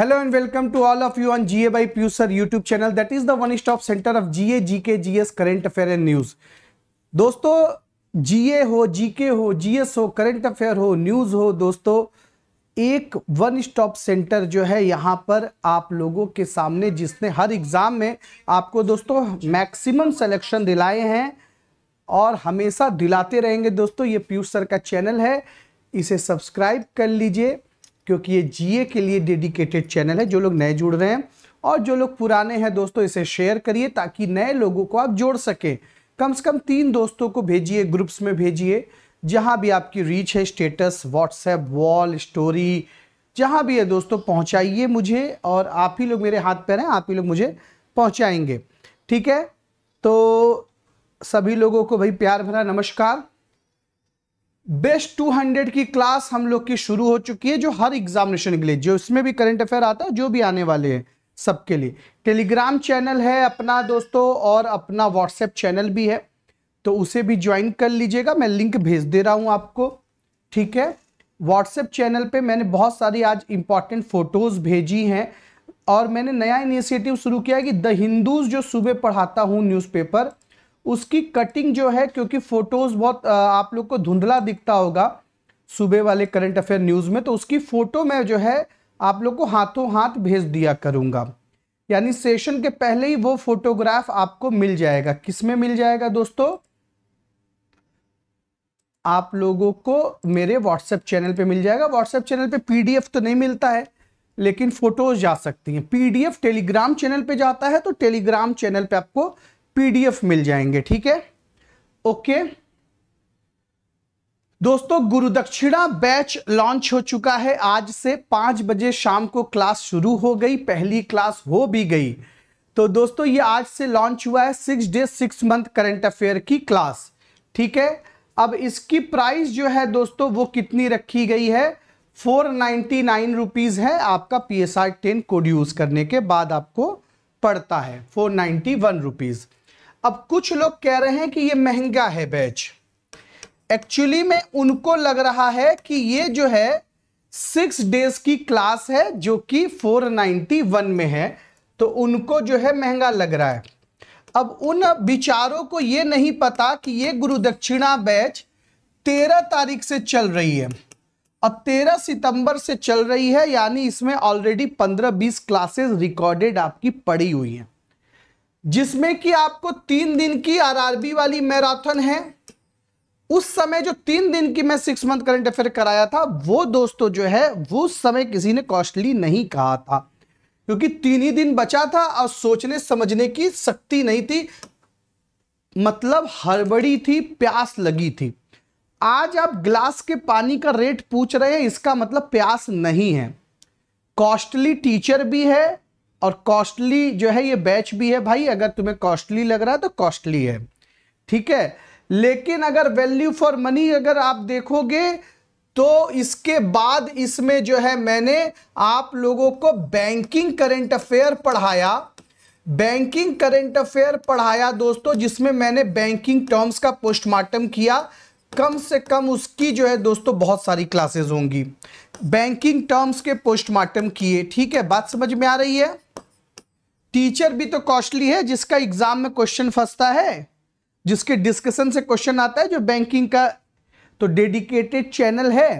Hello and welcome to all of you on GA by Pusar YouTube channel that is the one stop centre of GA GK GS current affair and news दोस्तों GA हो GK हो GS हो current affair हो news हो दोस्तों एक one stop centre जो है यहाँ पर आप लोगों के सामने जिसने हर एग्ज़ाम में आपको दोस्तों मैक्सिमम सेलेक्शन दिलाए हैं और हमेशा दिलाते रहेंगे दोस्तों ये पीयूष सर का चैनल है इसे सब्सक्राइब कर लीजिए क्योंकि ये जीए के लिए डेडिकेटेड चैनल है जो लोग नए जुड़ रहे हैं और जो लोग पुराने हैं दोस्तों इसे शेयर करिए ताकि नए लोगों को आप जोड़ सकें कम से कम तीन दोस्तों को भेजिए ग्रुप्स में भेजिए जहाँ भी आपकी रीच है स्टेटस व्हाट्सएप वॉल स्टोरी जहाँ भी है दोस्तों पहुँचाइए मुझे और आप ही लोग मेरे हाथ पैर हैं आप ही लोग मुझे पहुँचाएंगे ठीक है तो सभी लोगों को भाई प्यार भरा नमस्कार बेस्ट 200 की क्लास हम लोग की शुरू हो चुकी है जो हर एग्जामिनेशन के लिए जो इसमें भी करंट अफेयर आता है जो भी आने वाले हैं सबके लिए टेलीग्राम चैनल है अपना दोस्तों और अपना व्हाट्सएप चैनल भी है तो उसे भी ज्वाइन कर लीजिएगा मैं लिंक भेज दे रहा हूँ आपको ठीक है व्हाट्सएप चैनल पर मैंने बहुत सारी आज इंपॉर्टेंट फ़ोटोज़ भेजी हैं और मैंने नया इनिशिएटिव शुरू किया है कि द हिंदूज़ जो सुबह पढ़ाता हूँ न्यूज़पेपर उसकी कटिंग जो है क्योंकि फोटोज बहुत आप लोग को धुंधला दिखता होगा सुबह वाले करंट अफेयर न्यूज़ में तो उसकी फ़ोटो में जो है आप लोग को हाथों हाथ भेज दिया करूंगा यानी सेशन के पहले ही वो फोटोग्राफ आपको मिल जाएगा किस में मिल जाएगा दोस्तों आप लोगों को मेरे व्हाट्सएप चैनल पे मिल जाएगा व्हाट्सएप चैनल पे पीडीएफ तो नहीं मिलता है लेकिन फोटोज जा सकती हैं पीडीएफ टेलीग्राम चैनल पे जाता है तो टेलीग्राम चैनल पे आपको पीडीएफ मिल जाएंगे ठीक है ओके दोस्तों गुरु दक्षिणा बैच लॉन्च हो चुका है आज से पांच बजे शाम को क्लास शुरू हो गई पहली क्लास हो भी गई तो दोस्तों ये आज से लॉन्च हुआ है six day six month current affair की क्लास ठीक है अब इसकी प्राइस जो है दोस्तों वो कितनी रखी गई है फोर नाइन्टी नाइन रुपीज़ है आपका P S R ten code use करने के बाद आपको पड़ता है फोर नाइन्टी वन रुपीज़ अब कुछ लोग कह रहे हैं कि ये महंगा है बैच एक्चुअली में उनको लग रहा है कि ये जो है सिक्स डेज की क्लास है जो कि 491 में है तो उनको जो है महंगा लग रहा है अब उन विचारों को ये नहीं पता कि ये गुरु दक्षिणा बैच तेरह तारीख से चल रही है और तेरह सितंबर से चल रही है यानी इसमें ऑलरेडी पंद्रह बीस क्लासेस रिकॉर्डेड आपकी पड़ी हुई हैं जिसमें कि आपको तीन दिन की आरआरबी वाली मैराथन है उस समय जो तीन दिन की मैं सिक्स मंथ करंट अफेयर कराया था वो दोस्तों जो है वो समय किसी ने कॉस्टली नहीं कहा था क्योंकि तीन ही दिन बचा था और सोचने समझने की शक्ति नहीं थी मतलब हड़बड़ी थी प्यास लगी थी आज आप ग्लास के पानी का रेट पूछ रहे हैं इसका मतलब प्यास नहीं है कॉस्टली टीचर भी है और कॉस्टली जो है ये बैच भी है भाई अगर तुम्हें कॉस्टली लग रहा है तो कॉस्टली है ठीक है लेकिन अगर वैल्यू फॉर मनी अगर आप देखोगे तो इसके बाद इसमें जो है मैंने आप लोगों को बैंकिंग करेंट अफेयर पढ़ाया बैंकिंग करेंट अफेयर पढ़ाया दोस्तों जिसमें मैंने बैंकिंग टर्म्स का पोस्टमार्टम किया कम से कम उसकी जो है दोस्तों बहुत सारी क्लासेस होंगी बैंकिंग टर्म्स के पोस्टमार्टम किए ठीक है बात समझ में आ रही है टीचर भी तो कॉस्टली है जिसका एग्जाम में क्वेश्चन फंसता है जिसके डिस्कशन से क्वेश्चन आता है जो बैंकिंग का तो डेडिकेटेड चैनल है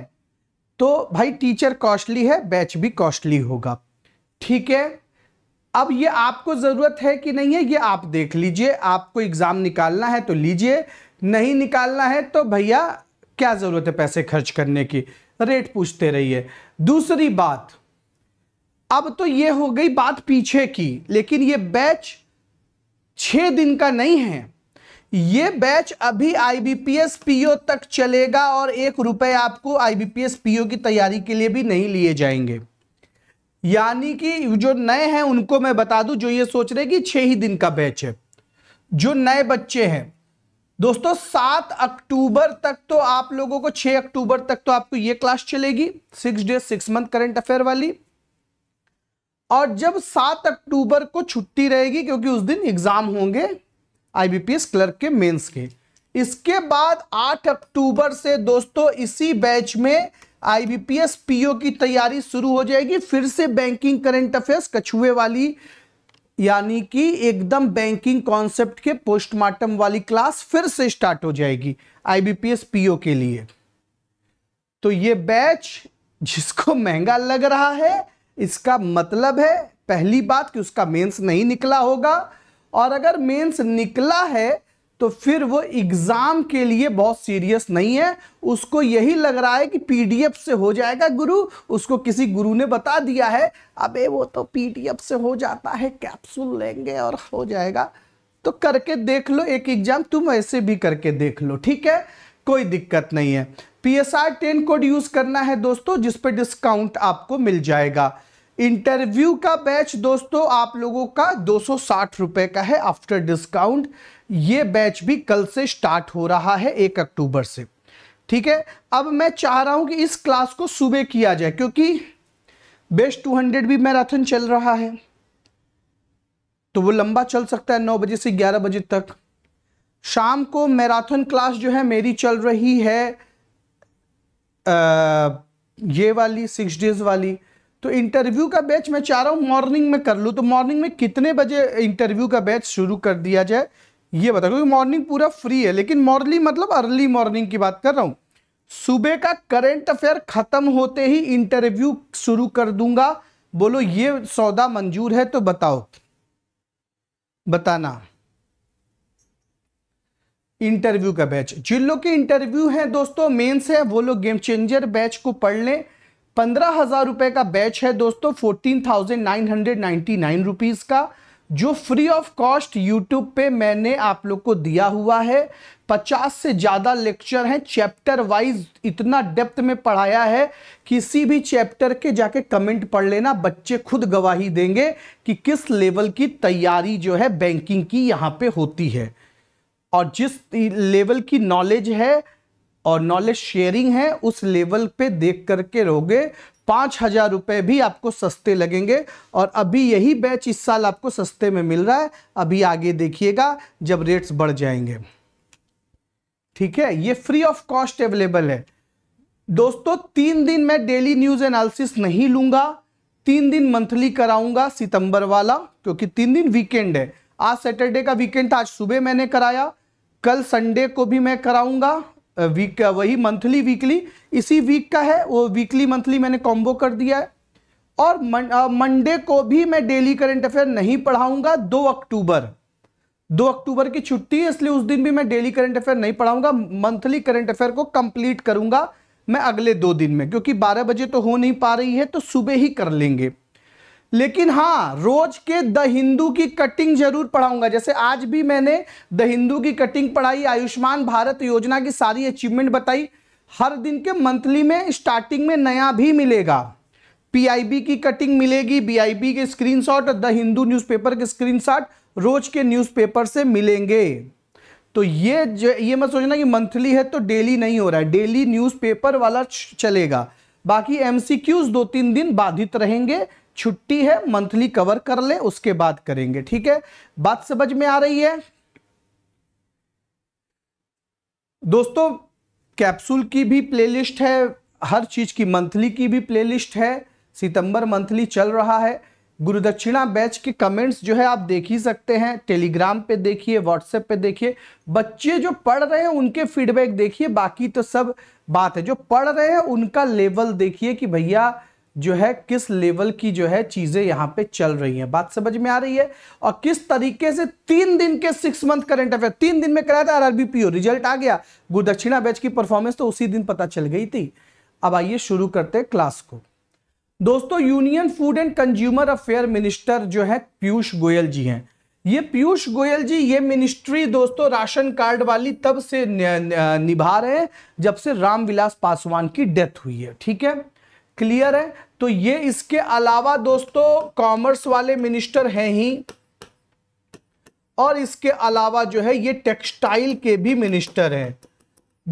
तो भाई टीचर कॉस्टली है बैच भी कॉस्टली होगा ठीक है अब ये आपको ज़रूरत है कि नहीं है ये आप देख लीजिए आपको एग्ज़ाम निकालना है तो लीजिए नहीं निकालना है तो भैया क्या ज़रूरत है पैसे खर्च करने की रेट पूछते रहिए दूसरी बात अब तो ये हो गई बात पीछे की लेकिन ये बैच छ दिन का नहीं है ये बैच अभी आईबीपीएस पीओ तक चलेगा और एक रुपए आपको आईबीपीएस पीओ की तैयारी के लिए भी नहीं लिए जाएंगे यानी कि जो नए हैं उनको मैं बता दूं जो ये सोच रहे कि छह ही दिन का बैच है जो नए बच्चे हैं दोस्तों सात अक्टूबर तक तो आप लोगों को छह अक्टूबर तक तो आपको ये क्लास चलेगी six day six month current affair वाली और जब सात अक्टूबर को छुट्टी रहेगी क्योंकि उस दिन एग्जाम होंगे आईबीपीएस क्लर्क के मेंस के इसके बाद आठ अक्टूबर से दोस्तों इसी बैच में आईबीपीएस पीओ की तैयारी शुरू हो जाएगी फिर से बैंकिंग करंट अफेयर्स कछुए वाली यानी कि एकदम बैंकिंग कॉन्सेप्ट के पोस्टमार्टम वाली क्लास फिर से स्टार्ट हो जाएगी आईबीपीएस पीओ के लिए तो ये बैच जिसको महंगा लग रहा है इसका मतलब है पहली बात कि उसका मेंस नहीं निकला होगा और अगर मेंस निकला है तो फिर वो एग्ज़ाम के लिए बहुत सीरियस नहीं है उसको यही लग रहा है कि पीडीएफ से हो जाएगा गुरु उसको किसी गुरु ने बता दिया है अबे वो तो पीडीएफ से हो जाता है कैप्सूल लेंगे और हो जाएगा तो करके देख लो एक एग्ज़ाम तुम ऐसे भी करके देख लो ठीक है कोई दिक्कत नहीं है P S R ten code use करना है दोस्तों जिस पर डिस्काउंट आपको मिल जाएगा इंटरव्यू का बैच दोस्तों आप लोगों का दो सौ का है आफ्टर डिस्काउंट ये बैच भी कल से स्टार्ट हो रहा है एक अक्टूबर से ठीक है अब मैं चाह रहा हूं कि इस क्लास को सुबह किया जाए क्योंकि बेस्ट 200 भी मैराथन चल रहा है तो वो लंबा चल सकता है नौ बजे से ग्यारह बजे तक शाम को मैराथन क्लास जो है मेरी चल रही है ये वाली सिक्स डेज वाली तो इंटरव्यू का बैच मैं चाह रहा हूँ मॉर्निंग में कर लूँ तो मॉर्निंग में कितने बजे इंटरव्यू का बैच शुरू कर दिया जाए ये बता क्योंकि मॉर्निंग पूरा फ्री है लेकिन मॉर्ली मतलब अर्ली मॉर्निंग की बात कर रहा हूँ सुबह का करंट अफेयर ख़त्म होते ही इंटरव्यू शुरू कर दूंगा बोलो ये सौदा मंजूर है तो बताओ बताना इंटरव्यू का बैच जिन लोग के इंटरव्यू है दोस्तों मेंस है वो लोग गेम चेंजर बैच को पढ़ लें पंद्रह हजार रुपये का बैच है दोस्तों fourteen thousand nine hundred ninety nine rupees का जो फ्री ऑफ कॉस्ट यूट्यूब पे मैंने आप लोग को दिया हुआ है पचास से ज़्यादा लेक्चर हैं चैप्टर वाइज इतना डेप्थ में पढ़ाया है किसी भी चैप्टर के जाके कमेंट पढ़ लेना बच्चे खुद गवाही देंगे कि किस लेवल की तैयारी जो है बैंकिंग की यहाँ पे होती है और जिस लेवल की नॉलेज है और नॉलेज शेयरिंग है उस लेवल पे देख करके रहोगे पाँच हज़ार रुपये भी आपको सस्ते लगेंगे और अभी यही बैच इस साल आपको सस्ते में मिल रहा है अभी आगे देखिएगा जब रेट्स बढ़ जाएंगे ठीक है ये फ्री ऑफ कॉस्ट अवेलेबल है दोस्तों तीन दिन मैं डेली न्यूज़ एनालिसिस नहीं लूंगा तीन दिन मंथली कराऊंगा सितंबर वाला क्योंकि तीन दिन वीकेंड है आज सैटरडे का वीकेंड था आज सुबह मैंने कराया कल संडे को भी मैं कराऊंगा वीक का वही मंथली वीकली इसी वीक का है वो वीकली मंथली मैंने कॉम्बो कर दिया है और मंडे को भी मैं डेली करंट अफेयर नहीं पढ़ाऊंगा दो अक्टूबर दो अक्टूबर की छुट्टी है इसलिए उस दिन भी मैं डेली करंट अफेयर नहीं पढ़ाऊंगा मंथली करंट अफेयर को कंप्लीट करूंगा मैं अगले दो दिन में क्योंकि 12 बजे तो हो नहीं पा रही है तो सुबह ही कर लेंगे लेकिन हाँ रोज के द हिंदू की कटिंग जरूर पढ़ाऊंगा जैसे आज भी मैंने द हिंदू की कटिंग पढ़ाई आयुष्मान भारत योजना की सारी अचीवमेंट बताई हर दिन के मंथली में स्टार्टिंग में नया भी मिलेगा पीआईबी की कटिंग मिलेगी बीआईबी के स्क्रीनशॉट द हिंदू न्यूज़पेपर के स्क्रीनशॉट रोज के न्यूज़पेपर से मिलेंगे तो ये ये मत सोचना कि मंथली है तो डेली नहीं हो रहा है डेली न्यूज़पेपर वाला चलेगा बाकी एमसीक्यूज दो तीन दिन बाधित रहेंगे छुट्टी है मंथली कवर कर ले उसके बाद करेंगे ठीक है बात समझ में आ रही है दोस्तों कैप्सूल की भी प्लेलिस्ट है हर चीज की मंथली की भी प्लेलिस्ट है सितंबर मंथली चल रहा है गुरुदक्षिणा बैच के कमेंट्स जो है आप देख ही सकते हैं टेलीग्राम पे देखिए व्हाट्सएप पे देखिए बच्चे जो पढ़ रहे हैं उनके फीडबैक देखिए बाकी तो सब बात है जो पढ़ रहे हैं उनका लेवल देखिए कि भैया जो है किस लेवल की जो है चीज़ें यहां पे चल रही हैं बात समझ में आ रही है और किस तरीके से तीन दिन के सिक्स मंथ करंट अफेयर तीन दिन में कराया था आरआरबीपीओ रिजल्ट आ गया गुरुदक्षिणा बैच की परफॉर्मेंस तो उसी दिन पता चल गई थी अब आइए शुरू करते हैं क्लास को दोस्तों union food and consumer affair minister जो है पीयूष गोयल जी हैं ये पीयूष गोयल जी ये मिनिस्ट्री दोस्तों राशन कार्ड वाली तब से निभा रहे हैं जब से रामविलास पासवान की डेथ हुई है ठीक है क्लियर है तो ये इसके अलावा दोस्तों कॉमर्स वाले मिनिस्टर हैं ही और इसके अलावा जो है ये टेक्सटाइल के भी मिनिस्टर हैं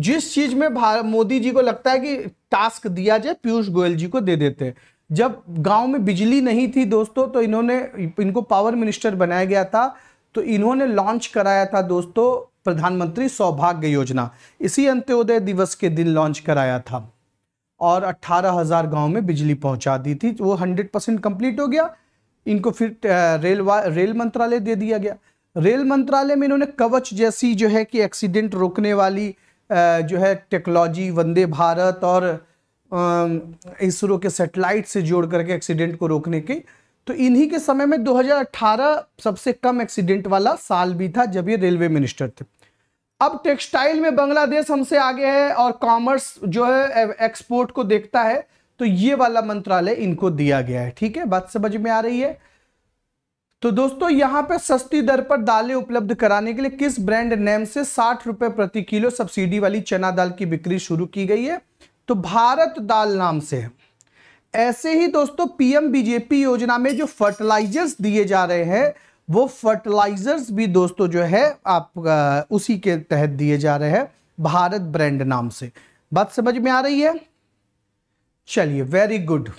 जिस चीज में मोदी जी को लगता है कि टास्क दिया जाए पीयूष गोयल जी को दे देते हैं जब गांव में बिजली नहीं थी दोस्तों तो इन्होंने इनको पावर मिनिस्टर बनाया गया था तो इन्होंने लॉन्च कराया था दोस्तों प्रधानमंत्री सौभाग्य योजना इसी अंत्योदय दिवस के दिन लॉन्च कराया था और 18,000 गांव में बिजली पहुंचा दी थी वो 100 परसेंट कम्प्लीट हो गया इनको फिर रेल रेल मंत्रालय दे दिया गया रेल मंत्रालय में इन्होंने कवच जैसी जो है कि एक्सीडेंट रोकने वाली जो है टेक्नोलॉजी वंदे भारत और इसरो के सेटेलाइट से जोड़ करके एक्सीडेंट को रोकने के तो इन्हीं के समय में 2018 सबसे कम एक्सीडेंट वाला साल भी था जब ये रेलवे मिनिस्टर थे अब टेक्सटाइल में बांग्लादेश हमसे आगे है और कॉमर्स जो है एक्सपोर्ट को देखता है तो ये वाला मंत्रालय इनको दिया गया है ठीक है बात समझ में आ रही है तो दोस्तों यहां पे सस्ती दर पर दालें उपलब्ध कराने के लिए किस ब्रांड नेम से साठ रुपए प्रति किलो सब्सिडी वाली चना दाल की बिक्री शुरू की गई है तो भारत दाल नाम से है ऐसे ही दोस्तों पीएम बीजेपी योजना में जो फर्टिलाइजर्स दिए जा रहे हैं वो फर्टिलाइजर्स भी दोस्तों जो है आप उसी के तहत दिए जा रहे हैं भारत ब्रांड नाम से बात समझ में आ रही है चलिए वेरी गुड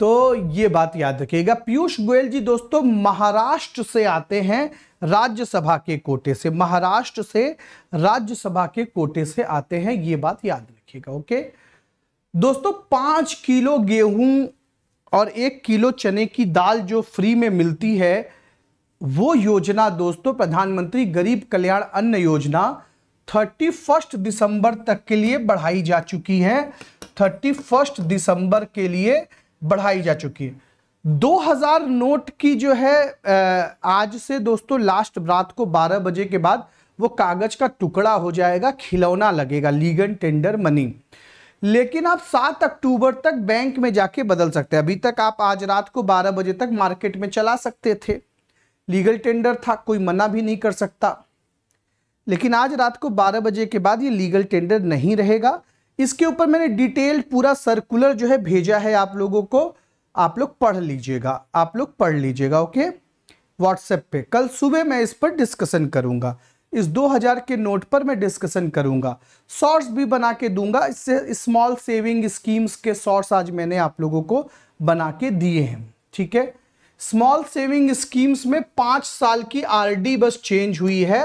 तो ये बात याद रखिएगा पीयूष गोयल जी दोस्तों महाराष्ट्र से आते हैं राज्यसभा के कोटे से महाराष्ट्र से राज्यसभा के कोटे से आते हैं ये बात याद रखिएगा ओके दोस्तों पांच किलो गेहूं और एक किलो चने की दाल जो फ्री में मिलती है वो योजना दोस्तों प्रधानमंत्री गरीब कल्याण अन्न योजना थर्टी फर्स्ट दिसंबर तक के लिए बढ़ाई जा चुकी है थर्टी फर्स्ट दिसंबर के लिए बढ़ाई जा चुकी है 2000 नोट की जो है आज से दोस्तों लास्ट रात को 12 बजे के बाद वो कागज का टुकड़ा हो जाएगा खिलौना लगेगा लीगन टेंडर मनी लेकिन आप सात अक्टूबर तक बैंक में जाके बदल सकते हैं अभी तक आप आज रात को बारह बजे तक मार्केट में चला सकते थे लीगल टेंडर था कोई मना भी नहीं कर सकता लेकिन आज रात को बारह बजे के बाद ये लीगल टेंडर नहीं रहेगा इसके ऊपर मैंने डिटेल्ड पूरा सर्कुलर जो है भेजा है आप लोगों को आप लोग पढ़ लीजिएगा आप लोग पढ़ लीजिएगा ओके व्हाट्सएप पे कल सुबह मैं इस पर डिस्कशन करूंगा इस 2000 के नोट पर मैं डिस्कशन करूंगा शॉर्ट्स भी बना के दूंगा इससे स्मॉल सेविंग स्कीम्स के शॉर्ट्स आज मैंने आप लोगों को बना के दिए हैं ठीक है स्मॉल सेविंग स्कीम्स में पांच साल की आरडी बस चेंज हुई है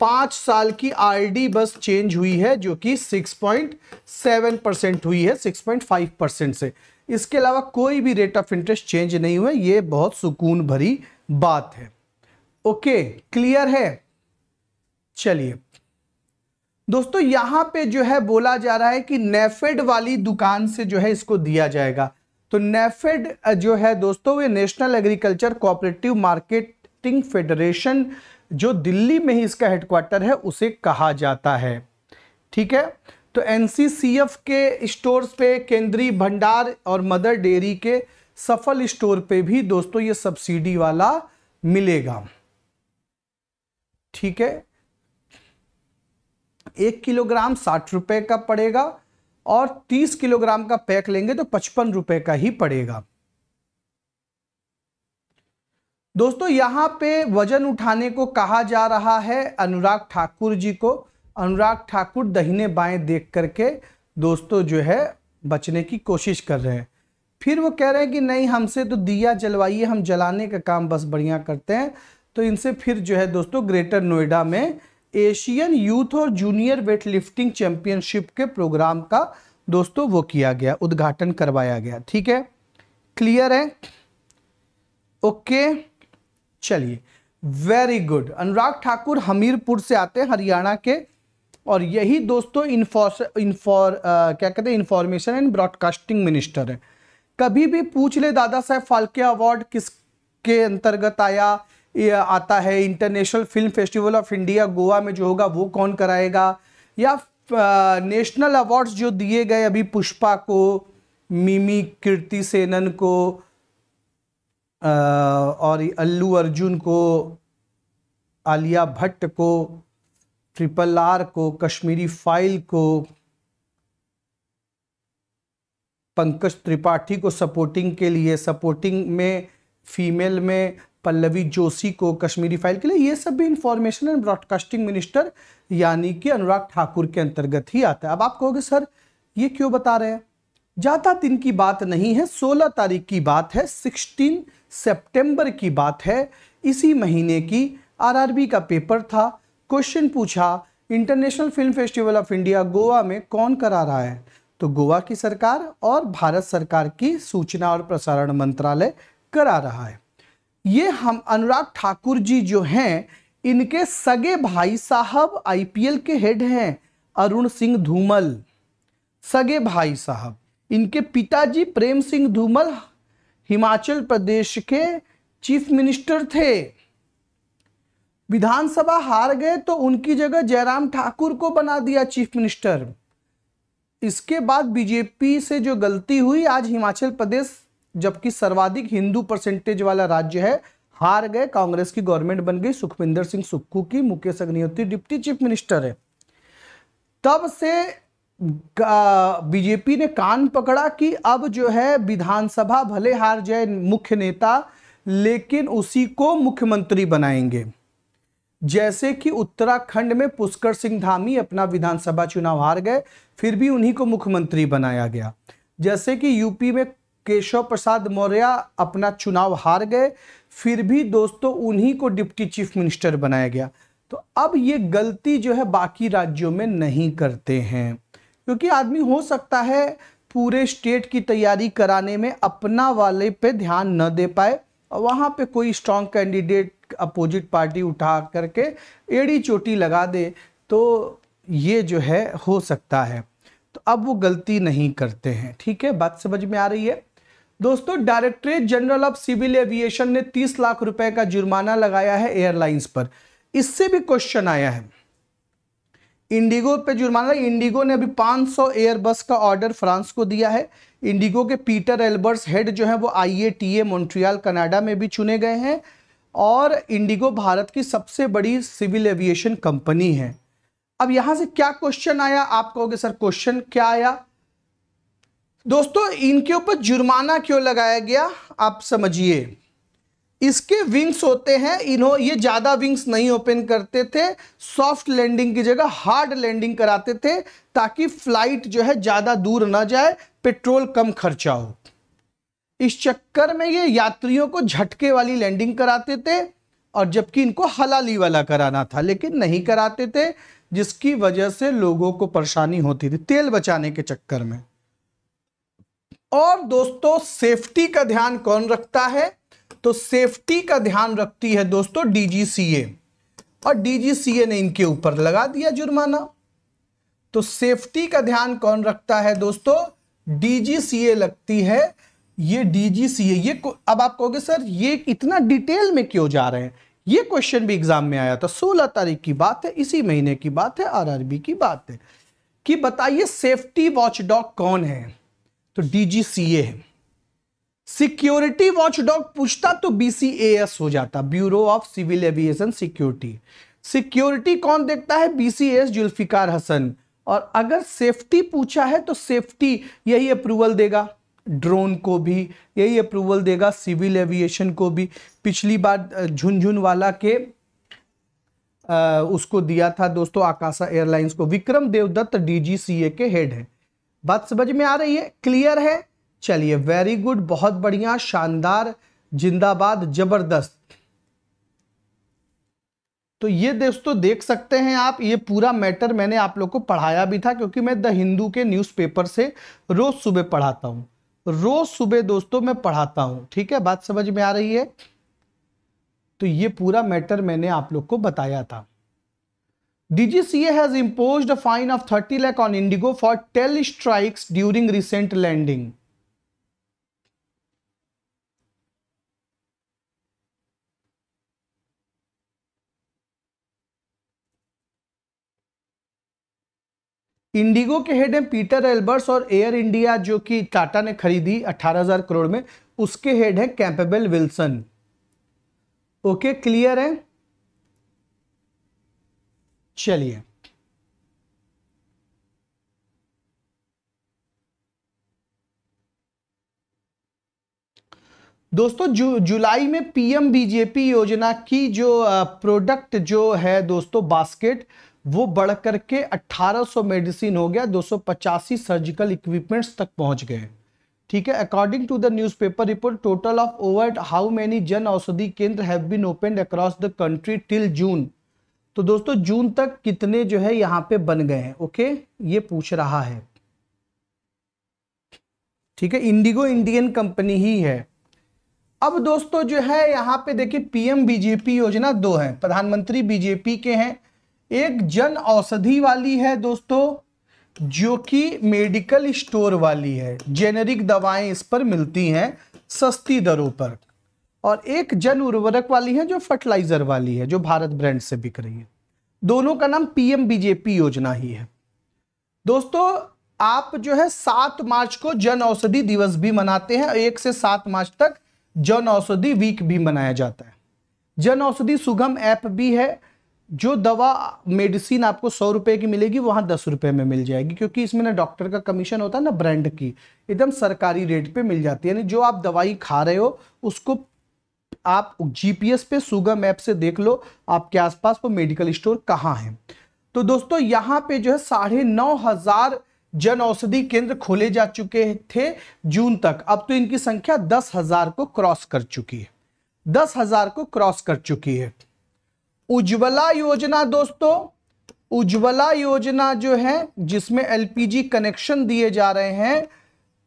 पांच साल की आरडी बस चेंज हुई है जो कि 6.7 परसेंट हुई है 6.5 परसेंट से इसके अलावा कोई भी रेट ऑफ इंटरेस्ट चेंज नहीं हुआ ये बहुत सुकून भरी बात है ओके क्लियर है चलिए दोस्तों यहां पे जो है बोला जा रहा है कि नेफेड वाली दुकान से जो है इसको दिया जाएगा तो नेफेड जो है दोस्तों ये national agriculture cooperative marketing federation जो दिल्ली में ही इसका हेडक्वार्टर है उसे कहा जाता है ठीक है तो एनसीसीएफ के स्टोर्स पे केंद्रीय भंडार और मदर डेयरी के सफल स्टोर पे भी दोस्तों ये सब्सिडी वाला मिलेगा ठीक है एक किलोग्राम साठ रुपये का पड़ेगा और तीस किलोग्राम का पैक लेंगे तो पचपन रुपये का ही पड़ेगा दोस्तों यहां पे वजन उठाने को कहा जा रहा है अनुराग ठाकुर जी को अनुराग ठाकुर दहीने बाएं देख करके दोस्तों जो है बचने की कोशिश कर रहे हैं फिर वो कह रहे हैं कि नहीं हमसे तो दिया जलवाइए हम जलाने का काम बस बढ़िया करते हैं तो इनसे फिर जो है दोस्तों ग्रेटर नोएडा में एशियन यूथ और जूनियर वेट लिफ्टिंग चैंपियनशिप के प्रोग्राम का दोस्तों वो किया गया उद्घाटन करवाया गया ठीक है क्लियर है ओके चलिए वेरी गुड अनुराग ठाकुर हमीरपुर से आते हैं हरियाणा के और यही दोस्तों इन्फॉर इन्फॉर क्या कहते हैं इंफॉर्मेशन एंड ब्रॉडकास्टिंग मिनिस्टर है कभी भी पूछ ले दादा साहेब फाल्के अवार्ड किसके अंतर्गत आया आता है international film festival of India Goa में जो होगा वो कौन कराएगा या नेशनल अवार्ड्स जो दिए गए अभी पुष्पा को मिमी कीर्ति सेनन को आ, और अल्लू अर्जुन को आलिया भट्ट को ट्रिपल आर को कश्मीरी फाइल को पंकज त्रिपाठी को सपोर्टिंग के लिए सपोर्टिंग में फीमेल में पल्लवी जोशी को कश्मीरी फाइल के लिए ये सब भी इंफॉर्मेशन एंड ब्रॉडकास्टिंग मिनिस्टर यानी कि अनुराग ठाकुर के अंतर्गत ही आता है अब आप कहोगे सर ये क्यों बता रहे हैं ज़्यादा दिन की बात नहीं है 16 तारीख की बात है 16 सितंबर की बात है इसी महीने की आरआरबी का पेपर था क्वेश्चन पूछा international film festival of India Goa में कौन करा रहा है तो गोवा की सरकार और भारत सरकार की सूचना और प्रसारण मंत्रालय करा रहा है ये हम अनुराग ठाकुर जी जो हैं इनके सगे भाई साहब आईपीएल के हेड हैं अरुण सिंह धूमल सगे भाई साहब इनके पिताजी प्रेम सिंह धूमल हिमाचल प्रदेश के चीफ मिनिस्टर थे विधानसभा हार गए तो उनकी जगह जयराम ठाकुर को बना दिया चीफ मिनिस्टर इसके बाद बीजेपी से जो गलती हुई आज हिमाचल प्रदेश जबकि सर्वाधिक हिंदू परसेंटेज वाला राज्य है हार गए कांग्रेस की गवर्नमेंट बन गई सुखविंदर सिंह सुक्खू की Mukesh Agnihotri deputy chief minister है तब से बीजेपी ने कान पकड़ा कि अब जो है विधानसभा भले हार जाए मुख्य नेता लेकिन उसी को मुख्यमंत्री बनाएंगे जैसे कि उत्तराखंड में पुष्कर सिंह धामी अपना विधानसभा चुनाव हार गए फिर भी उन्हीं को मुख्यमंत्री बनाया गया जैसे कि यूपी में केशव प्रसाद मौर्य अपना चुनाव हार गए फिर भी दोस्तों उन्हीं को डिप्टी चीफ मिनिस्टर बनाया गया तो अब ये गलती जो है बाकी राज्यों में नहीं करते हैं क्योंकि आदमी हो सकता है पूरे स्टेट की तैयारी कराने में अपना वाले पे ध्यान न दे पाए और वहाँ पे कोई स्ट्रॉन्ग कैंडिडेट अपोजिट पार्टी उठा करके एड़ी चोटी लगा दे तो ये जो है हो सकता है तो अब वो गलती नहीं करते हैं ठीक है बात समझ में आ रही है दोस्तों directorate general of civil aviation ने 30 लाख रुपए का जुर्माना लगाया है एयरलाइंस पर इससे भी क्वेश्चन आया है इंडिगो पे जुर्माना इंडिगो ने अभी 500 एयरबस का ऑर्डर फ्रांस को दिया है इंडिगो के पीटर एल्बर्ट्स हेड जो है वो आई ए टी ए मोन्ट्रियाल कनाडा में भी चुने गए हैं और इंडिगो भारत की सबसे बड़ी सिविल एविएशन कंपनी है अब यहाँ से क्या क्वेश्चन आया आप कहोगे सर क्वेश्चन क्या आया दोस्तों इनके ऊपर जुर्माना क्यों लगाया गया आप समझिए इसके विंग्स होते हैं इन्हों ये ज़्यादा विंग्स नहीं ओपन करते थे सॉफ्ट लैंडिंग की जगह हार्ड लैंडिंग कराते थे ताकि फ्लाइट जो है ज़्यादा दूर ना जाए पेट्रोल कम खर्चा हो इस चक्कर में ये यात्रियों को झटके वाली लैंडिंग कराते थे और जबकि इनको हलाली वाला कराना था लेकिन नहीं कराते थे जिसकी वजह से लोगों को परेशानी होती थी तेल बचाने के चक्कर में और दोस्तों सेफ्टी का ध्यान कौन रखता है तो सेफ्टी का ध्यान रखती है दोस्तों डीजीसीए और डीजीसीए ने इनके ऊपर लगा दिया जुर्माना तो सेफ्टी का ध्यान कौन रखता है दोस्तों डीजीसीए लगती है ये डीजीसीए ये अब आप कहोगे सर ये इतना डिटेल में क्यों जा रहे हैं ये क्वेश्चन भी एग्जाम में आया था सोलह तारीख की बात है इसी महीने की बात है आर की बात है कि बताइए सेफ्टी वॉचडॉग कौन है तो डीजीसीए है सिक्योरिटी वॉचडॉग पूछता तो बीसीएएस हो जाता bureau of civil aviation security security कौन देखता है बीसीएस जुल्फिकार हसन और अगर सेफ्टी पूछा है तो सेफ्टी यही अप्रूवल देगा ड्रोन को भी यही अप्रूवल देगा सिविल एविएशन को भी पिछली बार झुंझुन वाला के आ, उसको दिया था दोस्तों आकाशा एयरलाइंस को विक्रम देवदत्त डीजीसीए के हेड है बात समझ में आ रही है क्लियर है चलिए वेरी गुड बहुत बढ़िया शानदार जिंदाबाद जबरदस्त तो ये दोस्तों देख सकते हैं आप ये पूरा मैटर मैंने आप लोग को पढ़ाया भी था क्योंकि मैं द हिंदू के न्यूज़पेपर से रोज सुबह पढ़ाता हूँ रोज सुबह दोस्तों मैं पढ़ाता हूँ ठीक है बात समझ में आ रही है तो ये पूरा मैटर मैंने आप लोग को बताया था DGCA has imposed a fine of 30 lakh on Indigo for 10 strikes during recent landing. IndiGo के हेड हैं पीटर एल्बर्स और एयर इंडिया जो कि टाटा ने खरीदी 18000 करोड़ में उसके हेड हैं कैंपेबल विल्सन ओके क्लियर है चलिए दोस्तों जु, जुलाई में पीएम बीजेपी योजना की जो प्रोडक्ट जो है दोस्तों बास्केट वो बढ़कर के 1800 मेडिसिन हो गया दो सर्जिकल इक्विपमेंट्स तक पहुंच गए ठीक है according to the newspaper report total of over how many Jan Aushadhi Kendra have been open across the country till June तो दोस्तों जून तक कितने जो है यहां पे बन गए हैं ओके ये पूछ रहा है ठीक है इंडिगो इंडियन कंपनी ही है अब दोस्तों जो है यहां पे देखिए पीएम बीजेपी योजना दो है प्रधानमंत्री बीजेपी के हैं एक जन औषधि वाली है दोस्तों जो कि मेडिकल स्टोर वाली है जेनेरिक दवाएं इस पर मिलती हैं सस्ती दरों पर और एक जन उर्वरक वाली है जो फर्टिलाइजर वाली है जो भारत ब्रांड से बिक रही है दोनों का नाम पीएम बीजेपी योजना ही है दोस्तों आप जो है सात मार्च को जन औषधि दिवस भी मनाते हैं एक से सात मार्च तक जन औषधि वीक भी मनाया जाता है जन औषधि सुगम ऐप भी है जो दवा मेडिसिन आपको सौ रुपए की मिलेगी वहां दस रुपए में मिल जाएगी क्योंकि इसमें ना डॉक्टर का कमीशन होता है ना ब्रांड की एकदम सरकारी रेट पे मिल जाती है यानी जो आप दवाई खा रहे हो उसको आप जीपीएस पे सुगम ऐप से देख लो आपके आसपास वो मेडिकल स्टोर कहाँ है तो दोस्तों यहाँ पे जो है साढ़े नौ हजार जन औषधि केंद्र खोले जा चुके थे जून तक अब तो इनकी संख्या दस हजार को क्रॉस कर चुकी है दस हजार को क्रॉस कर चुकी है उज्ज्वला योजना दोस्तों उज्ज्वला योजना जो है जिसमें एलपीजी कनेक्शन दिए जा रहे हैं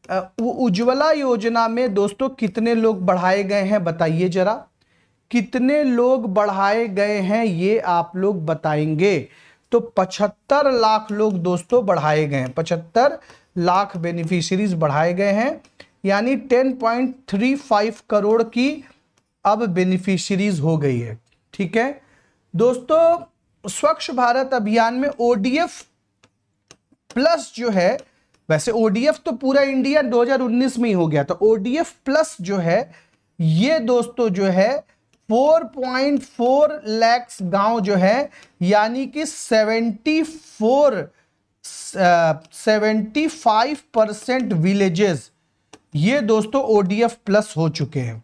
उज्ज्वला योजना में दोस्तों कितने लोग बढ़ाए गए हैं बताइए जरा कितने लोग बढ़ाए गए हैं ये आप लोग बताएंगे तो 75 लाख लोग दोस्तों बढ़ाए गए हैं 75 लाख बेनिफिशरीज बढ़ाए गए हैं यानी 10.35 करोड़ की अब बेनिफिशरीज हो गई है ठीक है दोस्तों स्वच्छ भारत अभियान में ओडीएफ प्लस जो है वैसे ओडीएफ तो पूरा इंडिया 2019 में ही हो गया था ओडीएफ प्लस जो है ये दोस्तों जो है 4.4 लैक्स गांव जो है यानी कि 74 75 परसेंट विलेजेस ये दोस्तों ओडीएफ प्लस हो चुके हैं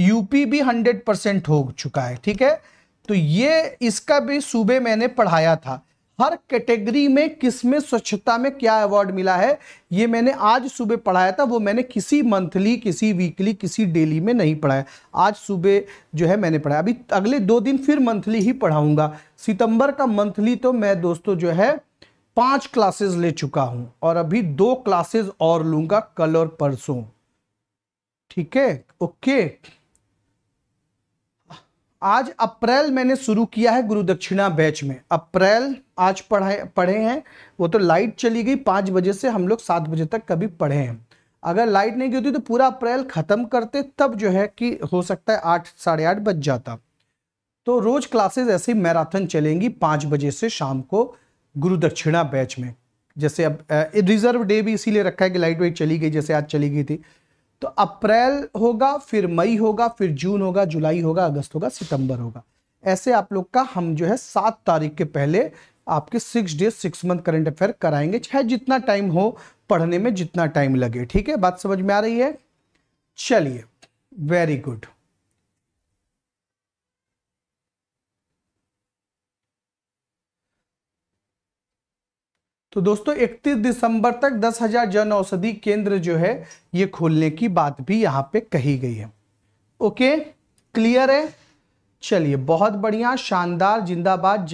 यूपी भी 100 परसेंट हो चुका है ठीक है तो ये इसका भी सूबे मैंने पढ़ाया था हर कैटेगरी में किसमें स्वच्छता में क्या अवार्ड मिला है ये मैंने आज सुबह पढ़ाया था वो मैंने किसी मंथली किसी वीकली किसी डेली में नहीं पढ़ाया आज सुबह जो है मैंने पढ़ाया अभी अगले दो दिन फिर मंथली ही पढ़ाऊंगा सितंबर का मंथली तो मैं दोस्तों जो है पांच क्लासेस ले चुका हूं और अभी दो क्लासेज और लूंगा कल और परसों ठीक है ओके आज अप्रैल मैंने शुरू किया है गुरु दक्षिणा बैच में अप्रैल आज पढ़ाए पढ़े हैं वो तो लाइट चली गई पाँच बजे से हम लोग सात बजे तक कभी पढ़े हैं अगर लाइट नहीं गई होती तो पूरा अप्रैल ख़त्म करते तब जो है कि हो सकता है आठ साढ़े आठ बज जाता तो रोज़ क्लासेस ऐसे ही मैराथन चलेंगी पाँच बजे से शाम को गुरु दक्षिणा बैच में जैसे अब रिजर्व डे भी इसीलिए रखा है कि लाइट वाइट चली गई जैसे आज चली गई थी तो अप्रैल होगा फिर मई होगा फिर जून होगा जुलाई होगा अगस्त होगा सितंबर होगा ऐसे आप लोग का हम जो है सात तारीख के पहले आपके six days six month current affair कराएंगे चाहे जितना टाइम हो पढ़ने में जितना टाइम लगे ठीक है बात समझ में आ रही है चलिए वेरी गुड तो दोस्तों 31 दिसंबर तक 10,000 जन औषधि केंद्र जो है ये खोलने की बात भी यहां पे कही गई है ओके क्लियर है चलिए बहुत बढ़िया शानदार जिंदाबाद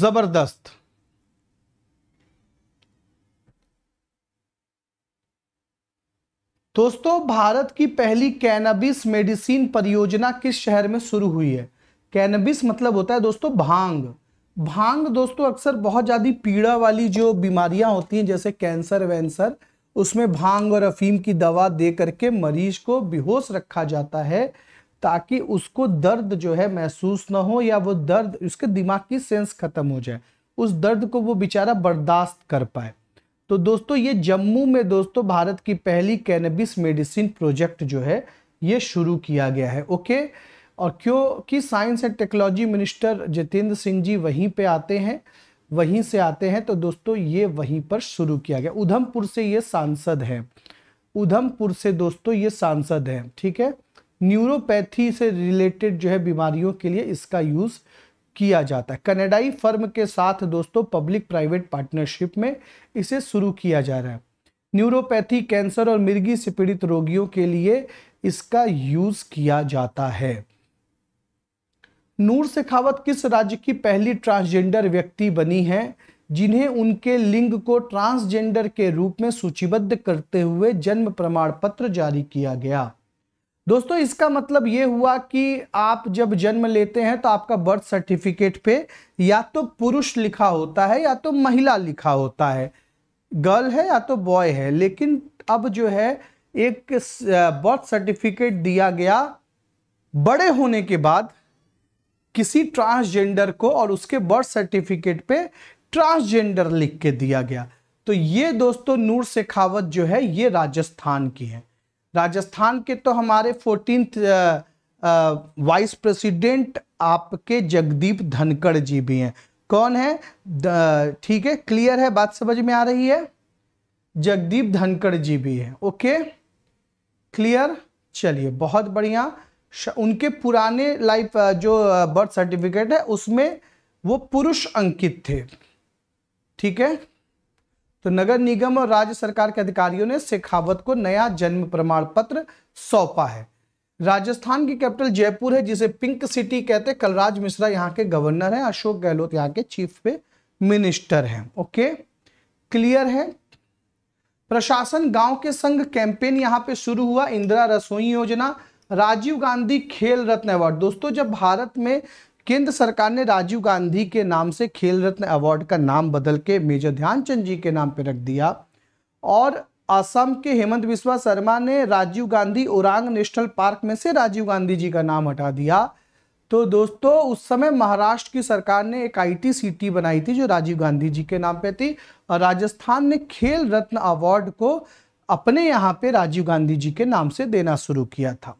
जबरदस्त दोस्तों भारत की पहली कैनबिस मेडिसिन परियोजना किस शहर में शुरू हुई है कैनबिस मतलब होता है दोस्तों भांग भांग दोस्तों अक्सर बहुत ज़्यादा पीड़ा वाली जो बीमारियां होती हैं जैसे कैंसर वैंसर उसमें भांग और अफीम की दवा दे करके मरीज को बेहोश रखा जाता है ताकि उसको दर्द जो है महसूस ना हो या वो दर्द उसके दिमाग की सेंस खत्म हो जाए उस दर्द को वो बेचारा बर्दाश्त कर पाए तो दोस्तों ये जम्मू में दोस्तों भारत की पहली कैनबिस मेडिसिन प्रोजेक्ट जो है ये शुरू किया गया है ओके और क्यों कि science and technology minister Jitendra Singh ji वहीं पे आते हैं वहीं से आते हैं तो दोस्तों ये वहीं पर शुरू किया गया उधमपुर से ये सांसद हैं उधमपुर से दोस्तों ये सांसद हैं ठीक है न्यूरोपैथी से रिलेटेड जो है बीमारियों के लिए इसका यूज़ किया जाता है कनेडाई फर्म के साथ दोस्तों पब्लिक प्राइवेट पार्टनरशिप में इसे शुरू किया जा रहा है न्यूरोपैथी कैंसर और मिर्गी से पीड़ित रोगियों के लिए इसका यूज़ किया जाता है नूर शेखावत किस राज्य की पहली ट्रांसजेंडर व्यक्ति बनी है जिन्हें उनके लिंग को ट्रांसजेंडर के रूप में सूचीबद्ध करते हुए जन्म प्रमाण पत्र जारी किया गया दोस्तों इसका मतलब ये हुआ कि आप जब जन्म लेते हैं तो आपका बर्थ सर्टिफिकेट पे या तो पुरुष लिखा होता है या तो महिला लिखा होता है गर्ल है या तो बॉय है लेकिन अब जो है एक बर्थ सर्टिफिकेट दिया गया बड़े होने के बाद किसी ट्रांसजेंडर को और उसके बर्थ सर्टिफिकेट पे ट्रांसजेंडर लिख के दिया गया तो ये दोस्तों नूर शेखावत जो है ये राजस्थान की है राजस्थान के तो हमारे फोर्टीन वाइस प्रेसिडेंट आपके जगदीप धनखड़ जी भी हैं कौन है ठीक है क्लियर है बात समझ में आ रही है जगदीप धनखड़ जी भी हैं ओके क्लियर चलिए बहुत बढ़िया उनके पुराने लाइफ जो बर्थ सर्टिफिकेट है उसमें वो पुरुष अंकित थे ठीक है तो नगर निगम और राज्य सरकार के अधिकारियों ने शेखावत को नया जन्म प्रमाण पत्र सौंपा है राजस्थान की कैपिटल जयपुर है जिसे पिंक सिटी कहते हैं कलराज मिश्रा यहाँ के गवर्नर हैं अशोक गहलोत यहाँ के चीफ मिनिस्टर हैं ओके क्लियर है प्रशासन गांव के संग कैंपेन यहाँ पे शुरू हुआ इंदिरा रसोई योजना राजीव गांधी खेल रत्न अवार्ड दोस्तों जब भारत में केंद्र सरकार ने राजीव गांधी के नाम से खेल रत्न अवार्ड का नाम बदल के मेजर ध्यानचंद जी के नाम पर रख दिया और असम के हेमंत विश्वा शर्मा ने राजीव गांधी उरांग नेशनल पार्क में से राजीव गांधी जी का नाम हटा दिया तो दोस्तों उस समय महाराष्ट्र की सरकार ने एक आईटी सिटी बनाई थी जो राजीव गांधी जी के नाम पे थी और राजस्थान ने खेल रत्न अवार्ड को अपने यहाँ पे राजीव गांधी जी के नाम से देना शुरू किया था